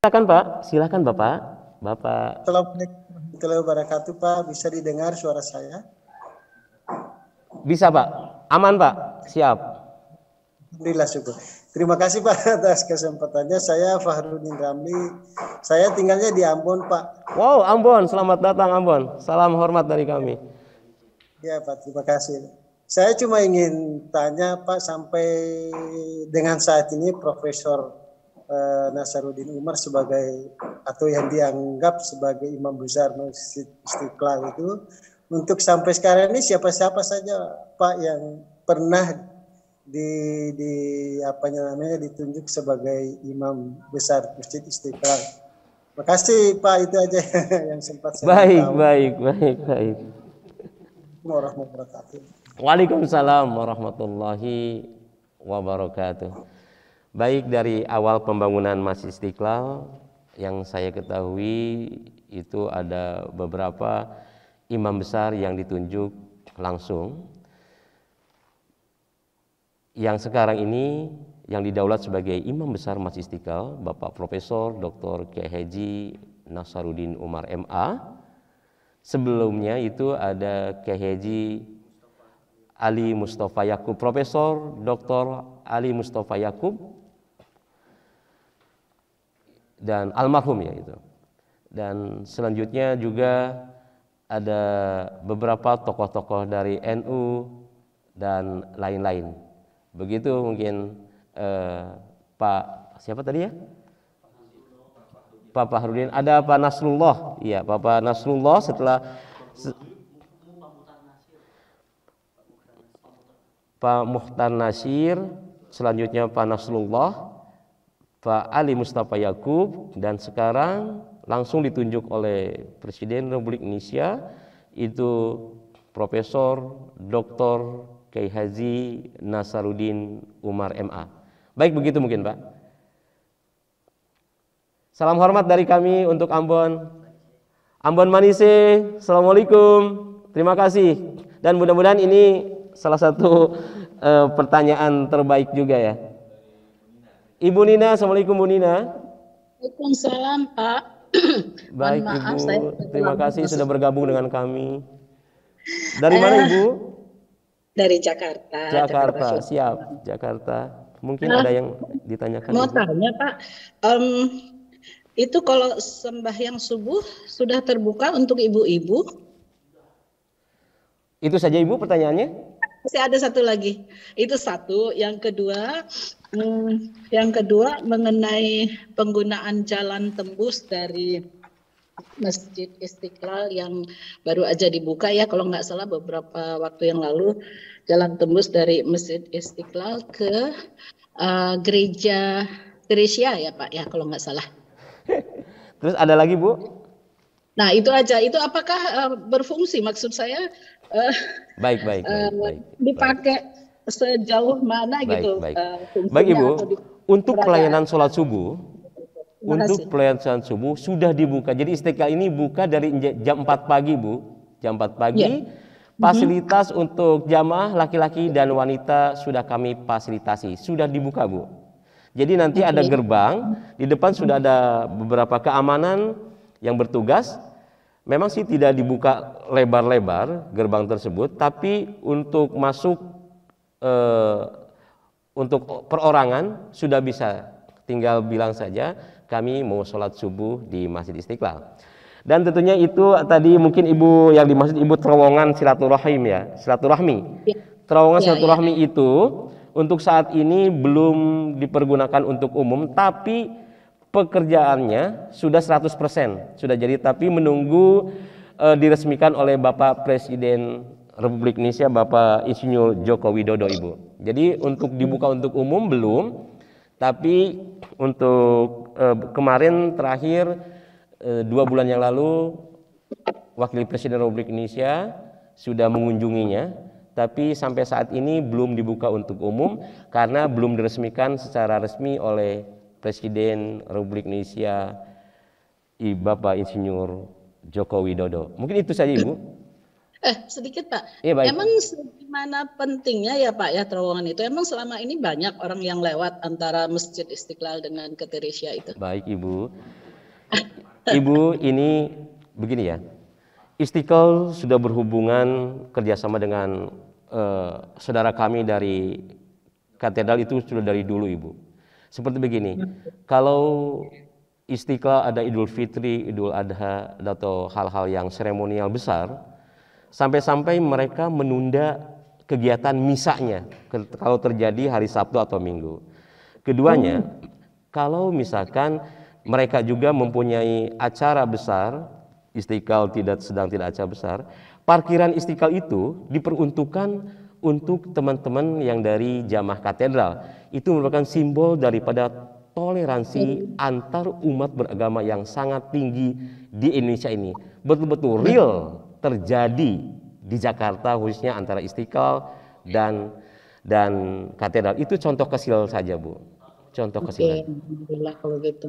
Silakan Pak, silakan Bapak. Bapak. Assalamualaikum warahmatullahi wabarakatuh Pak, bisa didengar suara saya? Bisa Pak, aman Pak, siap. Alhamdulillah syukur. Terima kasih Pak atas kesempatannya. Saya Fahrudin Ramli. Saya tinggalnya di Ambon Pak. Wow Ambon, selamat datang Ambon. Salam hormat dari kami. Ya Pak, terima kasih. Saya cuma ingin tanya Pak sampai dengan saat ini Profesor eh, Nasaruddin Umar sebagai atau yang dianggap sebagai Imam Besar Masjid Istiqlal itu untuk sampai sekarang ini siapa-siapa saja Pak yang pernah di di apa namanya ditunjuk sebagai imam besar Masjid Istiqlal. Makasih Pak itu aja yang sempat saya baik, tahu. baik, baik, baik. Warahmatullahi Waalaikumsalam warahmatullahi wabarakatuh. Baik dari awal pembangunan Masjid Istiqlal yang saya ketahui itu ada beberapa imam besar yang ditunjuk langsung yang sekarang ini yang didaulat sebagai imam besar Masjid Istiqlal Bapak Profesor Dr. Kheji Haji Nasaruddin Umar MA sebelumnya itu ada Kheji Haji Ali Mustafa Yakub Profesor Dr. Ali Mustafa Yakub dan almarhum ya itu dan selanjutnya juga ada beberapa tokoh-tokoh dari NU dan lain-lain. Begitu mungkin eh, Pak siapa tadi ya? Pak Fahrudin, ada Pak Nasrullah. Iya, Pak Nasrullah setelah Pak Muhtar Nasir, selanjutnya Pak Nasrullah, Pak Ali Mustafa Yakub, dan sekarang langsung ditunjuk oleh Presiden Republik Indonesia itu Profesor Dr. Kiai Haji Nasaruddin Umar MA. Baik begitu mungkin, Pak. Salam hormat dari kami untuk Ambon. Ambon Manise, Assalamualaikum. Terima kasih. Dan mudah-mudahan ini salah satu uh, pertanyaan terbaik juga ya. Ibu Nina, Assalamualaikum Bu Nina. Waalaikumsalam Pak. Baik maaf, Ibu, terima kasih sudah bergabung dengan kami. Dari mana eh, Ibu? dari Jakarta. Jakarta, Jakarta siap. Jakarta. Mungkin nah, ada yang ditanyakan. Mau tanya Pak, um, itu kalau sembahyang subuh sudah terbuka untuk ibu-ibu? Itu saja ibu pertanyaannya? Masih ada satu lagi. Itu satu. Yang kedua, um, yang kedua mengenai penggunaan jalan tembus dari Masjid Istiqlal yang baru aja dibuka ya kalau nggak salah beberapa waktu yang lalu jalan tembus dari Masjid Istiqlal ke uh, gereja Gresia ya Pak ya kalau nggak salah. Terus ada lagi Bu? Nah itu aja itu apakah uh, berfungsi maksud saya? Uh, baik baik. Uh, baik, baik dipakai baik. sejauh mana baik, gitu? Baik. Uh, baik Ibu. Untuk pelayanan sholat subuh untuk pelayanan subuh sudah dibuka. Jadi istiqlal ini buka dari jam 4 pagi, Bu. Jam 4 pagi. Yeah. Mhm. Fasilitas mm -hmm. untuk jamaah laki-laki dan wanita sudah kami fasilitasi. Sudah dibuka, Bu. Jadi nanti ada gerbang, di depan sudah mhm. ada beberapa keamanan yang bertugas. Memang sih tidak dibuka lebar-lebar gerbang tersebut, tapi untuk masuk eh, untuk perorangan sudah bisa tinggal bilang saja kami mau sholat subuh di Masjid Istiqlal. Dan tentunya itu tadi mungkin ibu yang dimaksud ibu terowongan silaturahim ya, silaturahmi. Ya. Terowongan ya, ya. silaturahmi ya. itu untuk saat ini belum dipergunakan untuk umum, tapi pekerjaannya sudah 100%, sudah jadi tapi menunggu e, diresmikan oleh Bapak Presiden Republik Indonesia Bapak Insinyur Joko Widodo Ibu. Jadi untuk dibuka untuk umum belum, tapi untuk uh, kemarin terakhir uh, dua bulan yang lalu Wakil Presiden Republik Indonesia sudah mengunjunginya, tapi sampai saat ini belum dibuka untuk umum karena belum diresmikan secara resmi oleh Presiden Republik Indonesia Bapak Insinyur Joko Widodo. Mungkin itu saja Ibu. Eh sedikit Pak, ya, baik. emang gimana pentingnya ya Pak ya terowongan itu? Emang selama ini banyak orang yang lewat antara Masjid Istiqlal dengan Keteresia itu? Baik Ibu, Ibu ini begini ya, Istiqlal sudah berhubungan kerjasama dengan eh, saudara kami dari katedral itu sudah dari dulu Ibu. Seperti begini, kalau Istiqlal ada Idul Fitri, Idul Adha atau hal-hal yang seremonial besar, sampai-sampai mereka menunda kegiatan misanya kalau terjadi hari Sabtu atau Minggu. Keduanya, kalau misalkan mereka juga mempunyai acara besar, Istiqlal tidak sedang tidak acara besar, parkiran Istiqlal itu diperuntukkan untuk teman-teman yang dari jamaah katedral. Itu merupakan simbol daripada toleransi antar umat beragama yang sangat tinggi di Indonesia ini. Betul-betul real terjadi di Jakarta khususnya antara Istiqlal dan dan katedral itu contoh kecil saja Bu. Contoh Oke, kecil. Alhamdulillah kalau gitu.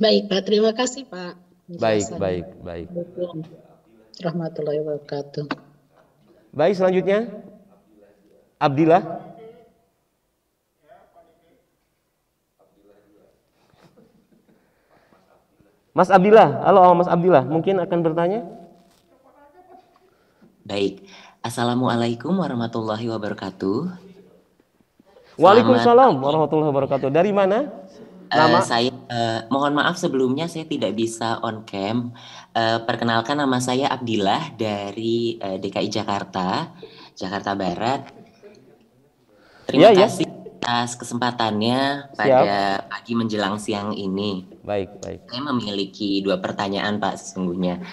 Baik Pak, terima kasih Pak. Baik, Jasa. baik, baik. Rahmatullahi wabarakatuh. Baik, selanjutnya Abdillah. Mas Abdillah, halo Mas Abdillah, mungkin akan bertanya? Baik. Assalamualaikum warahmatullahi wabarakatuh. Waalaikumsalam Selamat... warahmatullahi wabarakatuh. Dari mana? Eh, nama? Uh, saya uh, mohon maaf sebelumnya saya tidak bisa on cam. Uh, perkenalkan nama saya Abdillah dari uh, DKI Jakarta, Jakarta Barat. Terima ya, kasih ya. atas kesempatannya Siap. pada pagi menjelang siang ini. Baik, baik. Saya memiliki dua pertanyaan Pak sesungguhnya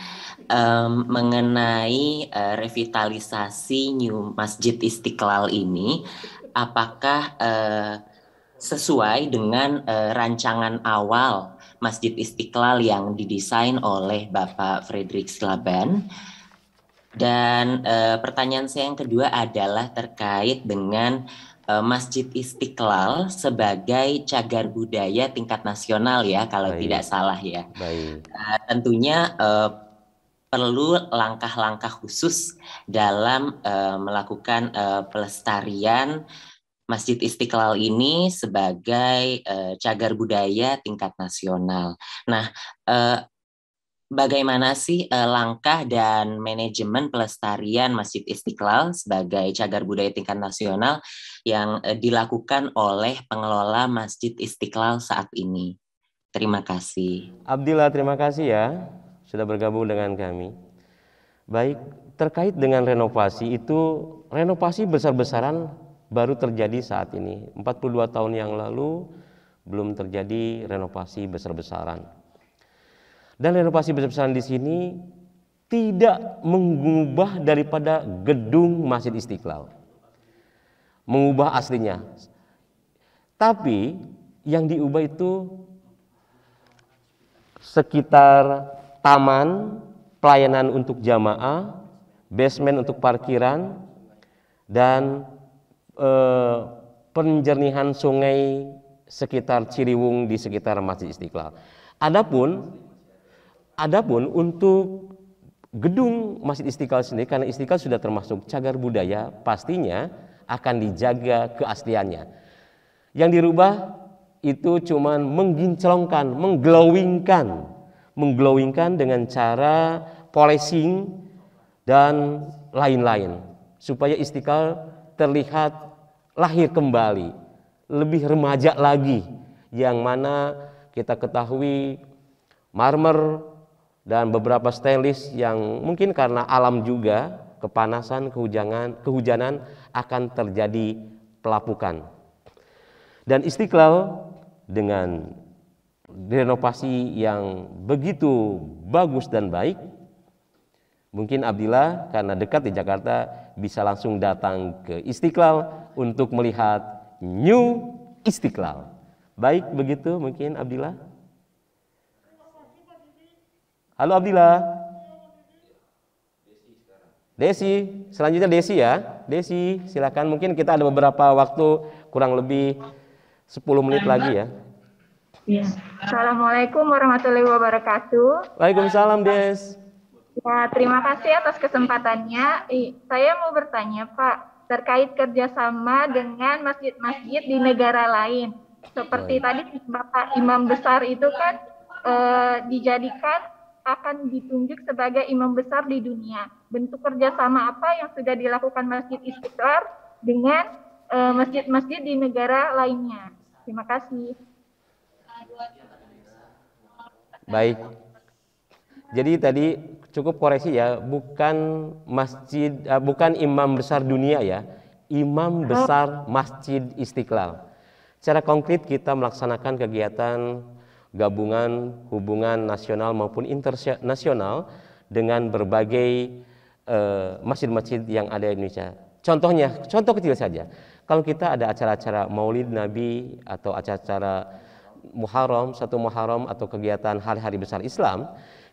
um, mengenai uh, revitalisasi New Masjid Istiqlal ini, apakah uh, sesuai dengan uh, rancangan awal Masjid Istiqlal yang didesain oleh Bapak Frederick Slaban? Dan uh, pertanyaan saya yang kedua adalah terkait dengan uh, Masjid Istiqlal sebagai cagar budaya tingkat nasional ya kalau Baik. tidak salah ya. Baik. Uh, tentunya uh, perlu langkah-langkah khusus dalam uh, melakukan uh, pelestarian Masjid Istiqlal ini sebagai uh, cagar budaya tingkat nasional. Nah, uh, bagaimana sih uh, langkah dan manajemen pelestarian Masjid Istiqlal sebagai cagar budaya tingkat nasional yang uh, dilakukan oleh pengelola Masjid Istiqlal saat ini? Terima kasih. Abdillah, terima kasih ya sudah bergabung dengan kami. Baik, terkait dengan renovasi itu renovasi besar-besaran baru terjadi saat ini. 42 tahun yang lalu belum terjadi renovasi besar-besaran. Dan renovasi besar-besaran di sini tidak mengubah daripada gedung Masjid Istiqlal. Mengubah aslinya. Tapi yang diubah itu sekitar taman, pelayanan untuk jamaah, basement untuk parkiran, dan eh, penjernihan sungai sekitar Ciliwung di sekitar Masjid Istiqlal. Adapun adapun untuk gedung Masjid Istiqlal sendiri karena Istiqlal sudah termasuk cagar budaya, pastinya akan dijaga keasliannya. Yang dirubah itu cuman menggincelongkan, mengglowingkan mengglowingkan dengan cara polishing dan lain-lain supaya istiqlal terlihat lahir kembali lebih remaja lagi yang mana kita ketahui marmer dan beberapa stainless yang mungkin karena alam juga kepanasan kehujanan kehujanan akan terjadi pelapukan dan istiqlal dengan renovasi yang begitu bagus dan baik. Mungkin Abdillah karena dekat di Jakarta bisa langsung datang ke Istiqlal untuk melihat New Istiqlal. Baik begitu mungkin Abdillah? Halo Abdillah. Desi, selanjutnya Desi ya. Desi, silakan mungkin kita ada beberapa waktu kurang lebih 10 menit lagi ya. Iya. Assalamualaikum warahmatullahi wabarakatuh. Waalaikumsalam, Des. Ya, terima kasih atas kesempatannya. Saya mau bertanya, Pak, terkait kerjasama dengan masjid-masjid di negara lain. Seperti tadi Bapak Imam Besar itu kan eh, dijadikan akan ditunjuk sebagai imam besar di dunia. Bentuk kerjasama apa yang sudah dilakukan Masjid Istiqlal dengan e, masjid-masjid di negara lainnya? Terima kasih. Baik. Jadi tadi cukup koreksi ya, bukan masjid eh, bukan imam besar dunia ya, imam besar Masjid Istiqlal. Secara konkret kita melaksanakan kegiatan gabungan hubungan nasional maupun internasional dengan berbagai eh, masjid-masjid uh, yang ada di Indonesia. Contohnya, contoh kecil saja. Kalau kita ada acara-acara Maulid Nabi atau acara-acara Muharram, satu Muharram atau kegiatan hari-hari besar Islam,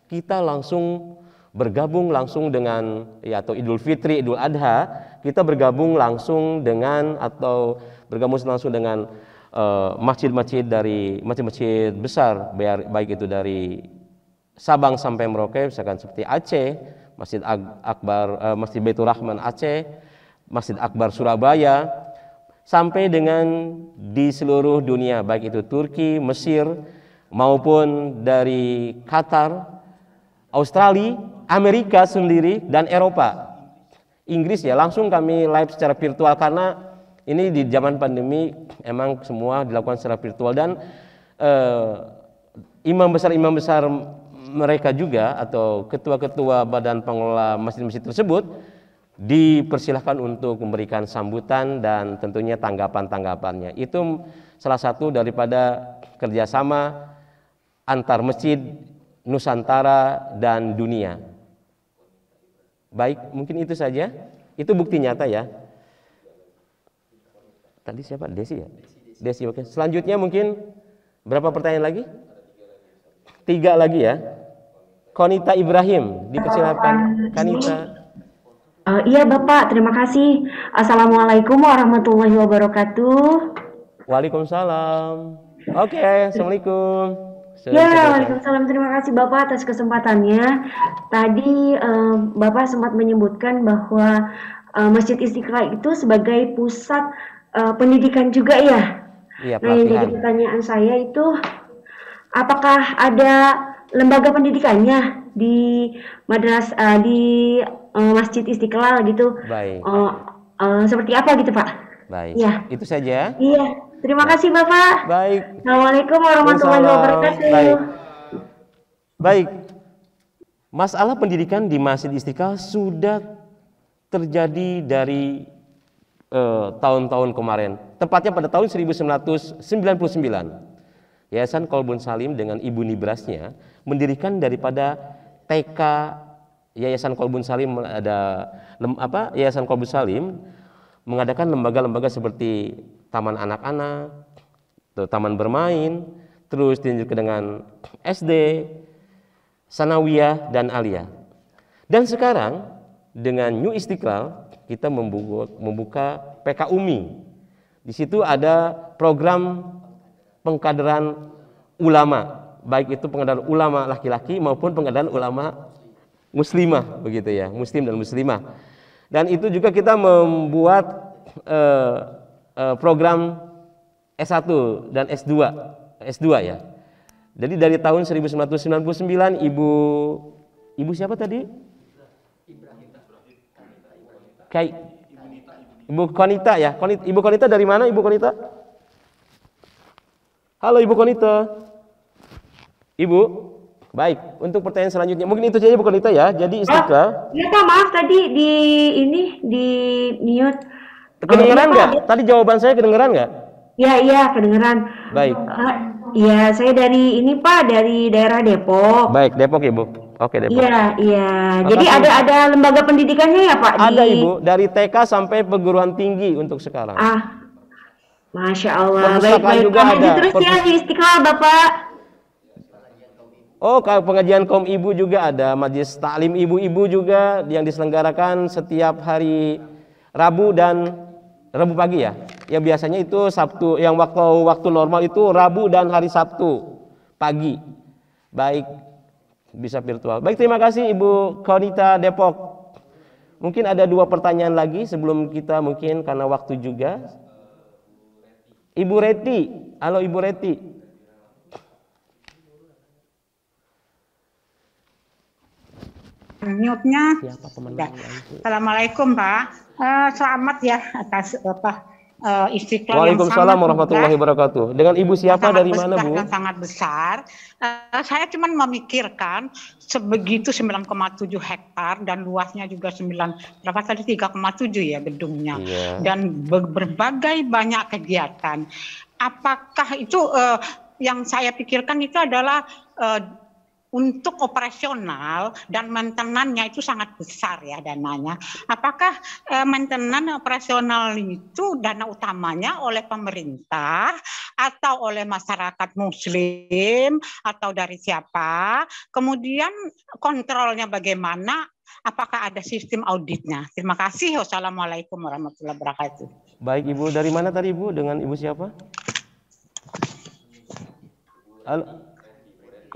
kita langsung bergabung langsung dengan ya atau Idul Fitri, Idul Adha, kita bergabung langsung dengan atau bergabung langsung dengan eh, masjid-masjid uh, dari masjid-masjid besar baik itu dari Sabang sampai Merauke misalkan seperti Aceh, Masjid Akbar uh, Masjid Baitur Rahman Aceh, Masjid Akbar Surabaya, sampai dengan di seluruh dunia baik itu Turki, Mesir maupun dari Qatar, Australia, Amerika sendiri dan Eropa. Inggris ya langsung kami live secara virtual karena ini di zaman pandemi emang semua dilakukan secara virtual dan eh, imam besar imam besar mereka juga atau ketua-ketua badan pengelola masjid-masjid tersebut dipersilahkan untuk memberikan sambutan dan tentunya tanggapan-tanggapannya. Itu salah satu daripada kerjasama antar masjid Nusantara dan dunia. Baik, mungkin itu saja. Itu bukti nyata ya. Tadi siapa? Desi ya? Desi, oke. Selanjutnya mungkin berapa pertanyaan lagi? Tiga lagi ya. Konita Ibrahim, dipersilakan. Kanita. Uh, iya Bapak, terima kasih. Assalamualaikum warahmatullahi wabarakatuh. Waalaikumsalam. Oke, okay, Assalamualaikum. ya, Waalaikumsalam. Terima kasih Bapak atas kesempatannya. Tadi uh, Bapak sempat menyebutkan bahwa uh, Masjid Istiqlal itu sebagai pusat uh, pendidikan juga ya. Iya, nah, yang jadi pertanyaan saya itu apakah ada lembaga pendidikannya di madras uh, di Eh, Masjid Istiqlal gitu. Baik. Uh, uh, seperti apa gitu Pak? Baik. Ya. Itu saja. Iya. Terima kasih Bapak. Baik. Assalamualaikum warahmatullahi wabarakatuh. Baik. Baik. Masalah pendidikan di Masjid Istiqlal sudah terjadi dari tahun-tahun uh, kemarin. Tepatnya pada tahun 1999. Yayasan Kolbun Salim dengan Ibu Nibrasnya mendirikan daripada TK Yayasan Kolbun Salim ada lem, apa Yayasan Kolbun Salim mengadakan lembaga-lembaga seperti taman anak-anak, taman bermain, terus dilanjutkan dengan SD, sanawiyah dan Alia. Dan sekarang dengan New Istiqlal kita membuka PK Umi. Di situ ada program pengkaderan ulama, baik itu pengkaderan ulama laki-laki maupun pengkaderan ulama muslimah begitu ya, muslim dan muslimah. Dan itu juga kita membuat eh, eh, program S1 dan S2, S2 ya. Jadi dari tahun 1999 Ibu Ibu siapa tadi? Kayak Ibu Konita ya. Konita, Ibu Konita dari mana Ibu Konita? Halo Ibu Konita. Ibu, Baik, untuk pertanyaan selanjutnya, mungkin itu saja bukan kita ya. Jadi ah, istiqlal. Iya, Pak, maaf tadi di ini di mute. Kedengeran oh, iya, nggak? tadi jawaban saya kedengeran nggak? Iya, iya, kedengeran. Baik. Ah, iya, uh, saya dari ini Pak, dari daerah Depok. Baik, Depok Ibu. Oke, Depok. Iya, iya. Jadi ada ada lembaga pendidikannya ya, Pak? Ada, di... Ibu. Dari TK sampai perguruan tinggi untuk sekarang. Ah. Masya Allah. Baik-baik. Baik, juga baik. ada. Terus ya, Perpus... ya, istiqlal Bapak. Oh, kalau pengajian kaum ibu juga ada, majelis taklim ibu-ibu juga yang diselenggarakan setiap hari Rabu dan Rabu pagi ya. Yang biasanya itu Sabtu, yang waktu waktu normal itu Rabu dan hari Sabtu pagi. Baik bisa virtual. Baik, terima kasih Ibu Konita Depok. Mungkin ada dua pertanyaan lagi sebelum kita mungkin karena waktu juga. Ibu Reti, halo Ibu Reti. Mute-nya. Ya. Assalamualaikum Pak. Uh, selamat ya atas apa uh, istiqlal Waalaikumsalam warahmatullahi wabarakatuh. Dengan Ibu siapa dari mana Bu? Sangat besar. Uh, saya cuma memikirkan sebegitu 9,7 hektar dan luasnya juga 9 berapa tadi 3,7 ya gedungnya. Yeah. Dan berbagai banyak kegiatan. Apakah itu uh, yang saya pikirkan itu adalah uh, untuk operasional dan mantenannya itu sangat besar ya dananya. Apakah e, mantenan operasional itu dana utamanya oleh pemerintah atau oleh masyarakat muslim atau dari siapa? Kemudian kontrolnya bagaimana? Apakah ada sistem auditnya? Terima kasih. Wassalamualaikum warahmatullahi wabarakatuh. Baik Ibu, dari mana tadi Ibu? Dengan Ibu siapa? Halo.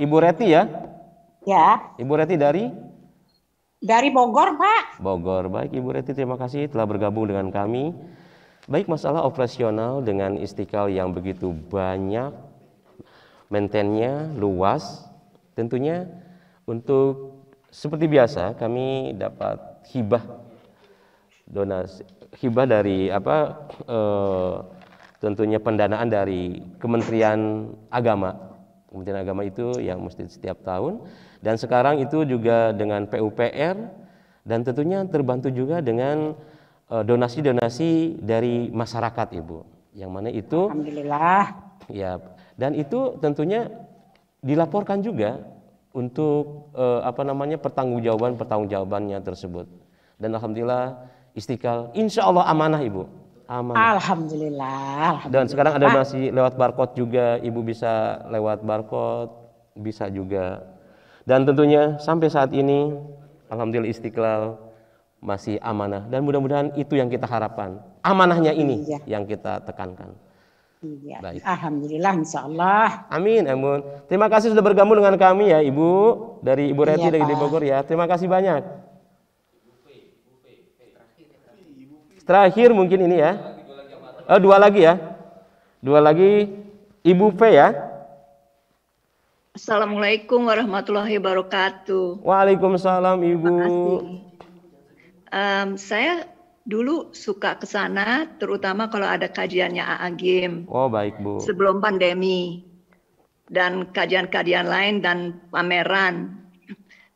Ibu Reti ya? Ya. Ibu Reti dari? Dari Bogor, Pak. Bogor. Baik, Ibu Reti terima kasih telah bergabung dengan kami. Baik, masalah operasional dengan istiqlal yang begitu banyak, maintainnya luas, tentunya untuk seperti biasa kami dapat hibah donasi hibah dari apa e, tentunya pendanaan dari Kementerian Agama Kementerian Agama itu yang mesti setiap tahun dan sekarang itu juga dengan PUPR dan tentunya terbantu juga dengan eh, donasi-donasi dari masyarakat Ibu. Yang mana itu Alhamdulillah. Ya, dan itu tentunya dilaporkan juga untuk eh, apa namanya pertanggungjawaban pertanggungjawabannya tersebut. Dan alhamdulillah Istiqlal insya Allah amanah Ibu aman. Alhamdulillah. Dan sekarang ada ah. masih lewat barcode juga, ibu bisa lewat barcode, bisa juga. Dan tentunya sampai saat ini, alhamdulillah istiqlal masih amanah dan mudah-mudahan itu yang kita harapkan. Amanahnya ini iya. yang kita tekankan. Iya. Baik. Alhamdulillah insya Allah. Amin, Emun. Terima kasih sudah bergabung dengan kami ya Ibu dari Ibu Reti iya, dari Bogor ya. Terima kasih banyak. Terakhir mungkin ini ya. Oh, dua lagi ya. Dua lagi Ibu V ya. Assalamualaikum warahmatullahi wabarakatuh. Waalaikumsalam Ibu. Um, saya dulu suka ke sana terutama kalau ada kajiannya AA Game. Oh, baik, Bu. Sebelum pandemi dan kajian-kajian lain dan pameran.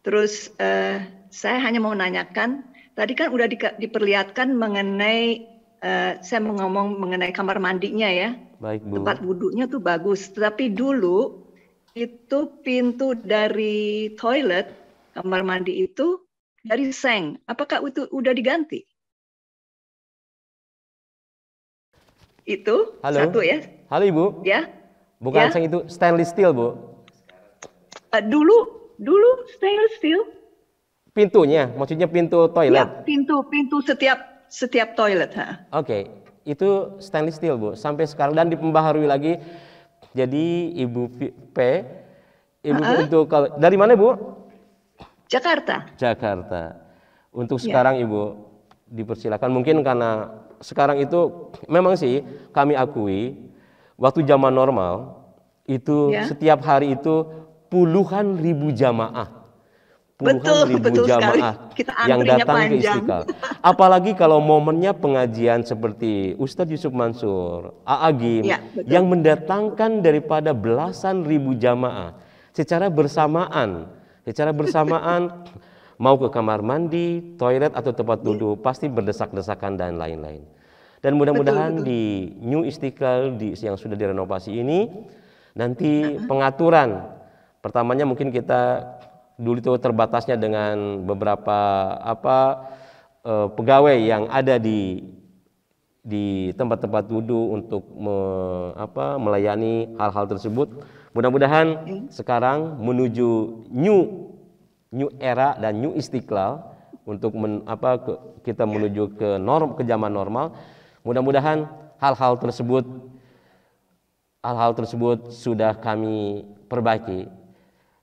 Terus uh, saya hanya mau menanyakan Tadi kan udah di, diperlihatkan mengenai uh, saya ngomong mengenai kamar mandinya ya. Baik, Bu. Tempat wudhunya tuh bagus, tetapi dulu itu pintu dari toilet kamar mandi itu dari seng. Apakah itu udah diganti? Itu Halo. satu ya. Halo Ibu. Ya. Bukan ya. seng itu stainless steel, Bu. Uh, dulu dulu stainless steel Pintunya, maksudnya pintu toilet. Ya, pintu pintu setiap setiap toilet, ha. Oke, okay. itu stainless steel, Bu. Sampai sekarang dan dipembaharui lagi. Jadi Ibu P Ibu uh-uh. untuk kalau dari mana, Bu? Jakarta. Jakarta. Untuk ya. sekarang Ibu dipersilakan mungkin karena sekarang itu memang sih kami akui waktu zaman normal itu ya. setiap hari itu puluhan ribu jamaah puluhan betul, ribu betul jamaah Kita yang datang panjang. ke Istiqlal. Apalagi kalau momennya pengajian seperti Ustadz Yusuf Mansur, Aagim ya, yang mendatangkan daripada belasan ribu jamaah secara bersamaan, secara bersamaan mau ke kamar mandi, toilet atau tempat ya. duduk pasti berdesak-desakan dan lain-lain. Dan mudah-mudahan di New Istiqlal di yang sudah direnovasi ini nanti pengaturan pertamanya mungkin kita dulu itu terbatasnya dengan beberapa apa e, pegawai yang ada di di tempat-tempat wudhu untuk me, apa, melayani hal-hal tersebut. Mudah-mudahan sekarang menuju new new era dan new istiqlal untuk men, apa ke, kita menuju ke norm ke zaman normal. Mudah-mudahan hal-hal tersebut hal-hal tersebut sudah kami perbaiki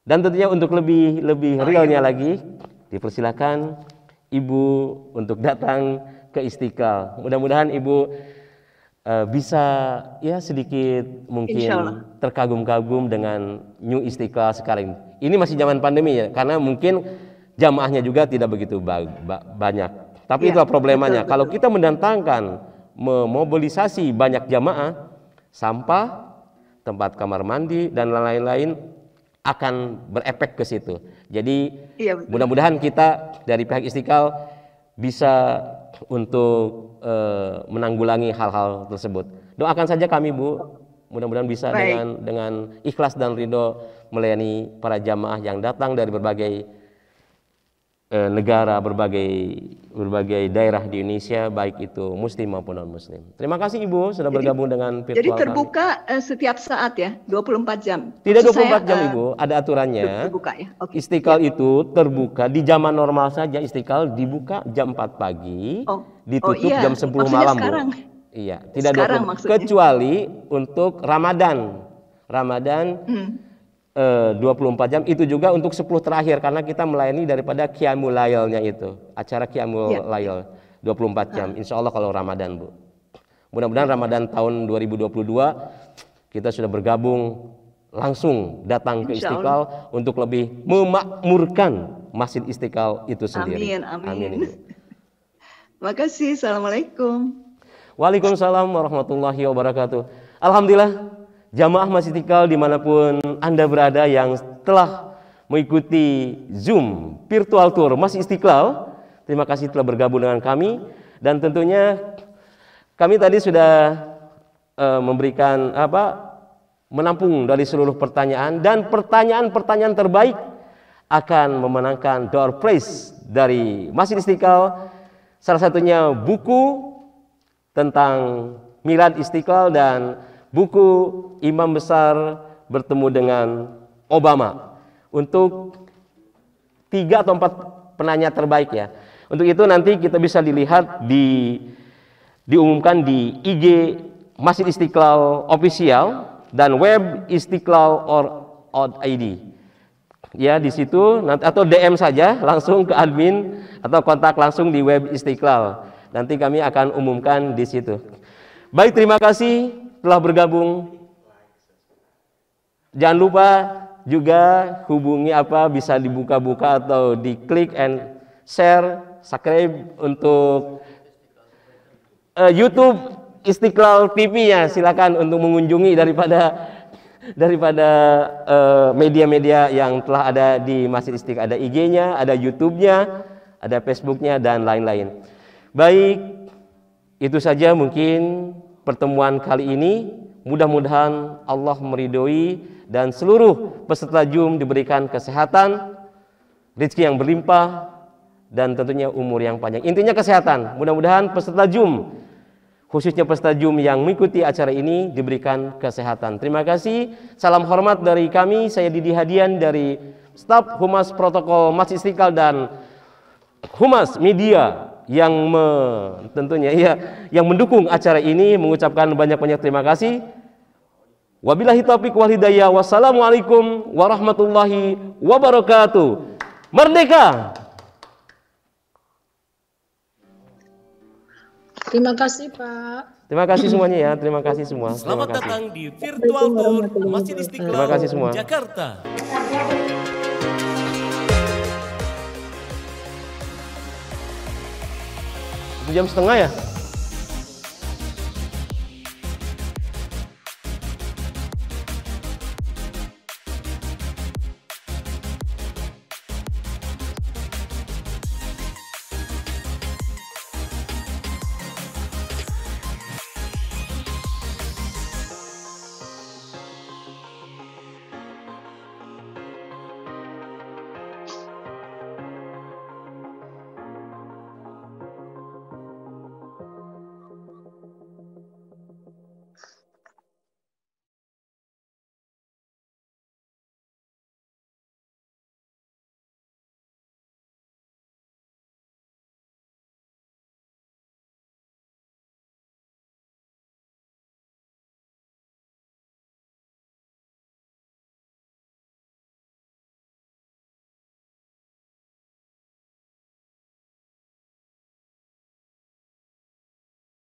dan tentunya untuk lebih lebih oh, realnya iya. lagi, dipersilakan Ibu untuk datang ke Istiqlal. Mudah-mudahan Ibu uh, bisa ya sedikit mungkin terkagum-kagum dengan New Istiqlal sekarang. Ini masih zaman pandemi ya, karena mungkin jamaahnya juga tidak begitu ba ba banyak. Tapi ya, itulah problemanya. Betul, betul. Kalau kita mendatangkan memobilisasi banyak jamaah, sampah, tempat kamar mandi dan lain-lain akan berefek ke situ. Jadi iya, mudah-mudahan kita dari pihak Istiqlal bisa untuk e, menanggulangi hal-hal tersebut. Doakan saja kami Bu, mudah-mudahan bisa dengan dengan ikhlas dan ridho melayani para jamaah yang datang dari berbagai eh, negara berbagai berbagai daerah di Indonesia baik itu muslim maupun non muslim. Terima kasih Ibu sudah jadi, bergabung dengan virtual. Jadi terbuka kami. Eh, setiap saat ya, 24 jam. Tidak Maksud 24 saya, jam eh, Ibu, ada aturannya. Terbuka ya. Okay. Istiqlal ya. itu terbuka di zaman normal saja Istiqlal dibuka jam 4 pagi, oh. oh ditutup oh, iya. jam 10 maksudnya malam sekarang. Iya, tidak sekarang, 20, kecuali untuk Ramadan. Ramadan hmm 24 eh, jam itu juga untuk 10 terakhir karena kita melayani daripada Qiyamul layelnya itu acara Qiyamul ya. Lail 24 jam ah. Insya Allah kalau Ramadan Bu mudah-mudahan Ramadan tahun 2022 kita sudah bergabung langsung datang ke Istiqlal untuk lebih memakmurkan Masjid Istiqlal itu sendiri. Amin, amin. amin Makasih, Assalamualaikum. Waalaikumsalam warahmatullahi wabarakatuh. Alhamdulillah jamaah masih tinggal dimanapun Anda berada yang telah mengikuti Zoom virtual tour masih Istiqlal. Terima kasih telah bergabung dengan kami dan tentunya kami tadi sudah uh, memberikan apa menampung dari seluruh pertanyaan dan pertanyaan-pertanyaan terbaik akan memenangkan door prize dari Masjid Istiqlal salah satunya buku tentang Milad Istiqlal dan buku Imam Besar bertemu dengan Obama untuk tiga atau empat penanya terbaik ya. Untuk itu nanti kita bisa dilihat di diumumkan di IG Masjid Istiqlal official dan web istiqlal or Odd ID. Ya di situ nanti atau DM saja langsung ke admin atau kontak langsung di web Istiqlal. Nanti kami akan umumkan di situ. Baik, terima kasih telah bergabung. Jangan lupa juga hubungi apa bisa dibuka-buka atau diklik and share subscribe untuk uh, YouTube Istiqlal TV ya silakan untuk mengunjungi daripada daripada eh, media-media uh, yang telah ada di Masjid Istiqlal ada IG-nya ada YouTube-nya ada Facebook-nya dan lain-lain baik itu saja mungkin pertemuan kali ini. Mudah-mudahan Allah meridhoi dan seluruh peserta Zoom diberikan kesehatan, rezeki yang berlimpah, dan tentunya umur yang panjang. Intinya kesehatan. Mudah-mudahan peserta Zoom khususnya peserta Zoom yang mengikuti acara ini diberikan kesehatan. Terima kasih. Salam hormat dari kami. Saya Didi Hadian dari staf Humas Protokol Masjid Istiqlal dan Humas Media yang me, tentunya ya yang mendukung acara ini mengucapkan banyak-banyak terima kasih. Wabillahi taufik wal hidayah. Wassalamualaikum warahmatullahi wabarakatuh. Merdeka. Terima kasih, Pak. Terima kasih semuanya ya. Terima kasih semua. Selamat kasih. datang di Virtual Tour Masjid Istiqlal. Terima kasih semua. Jakarta. jam setengah ya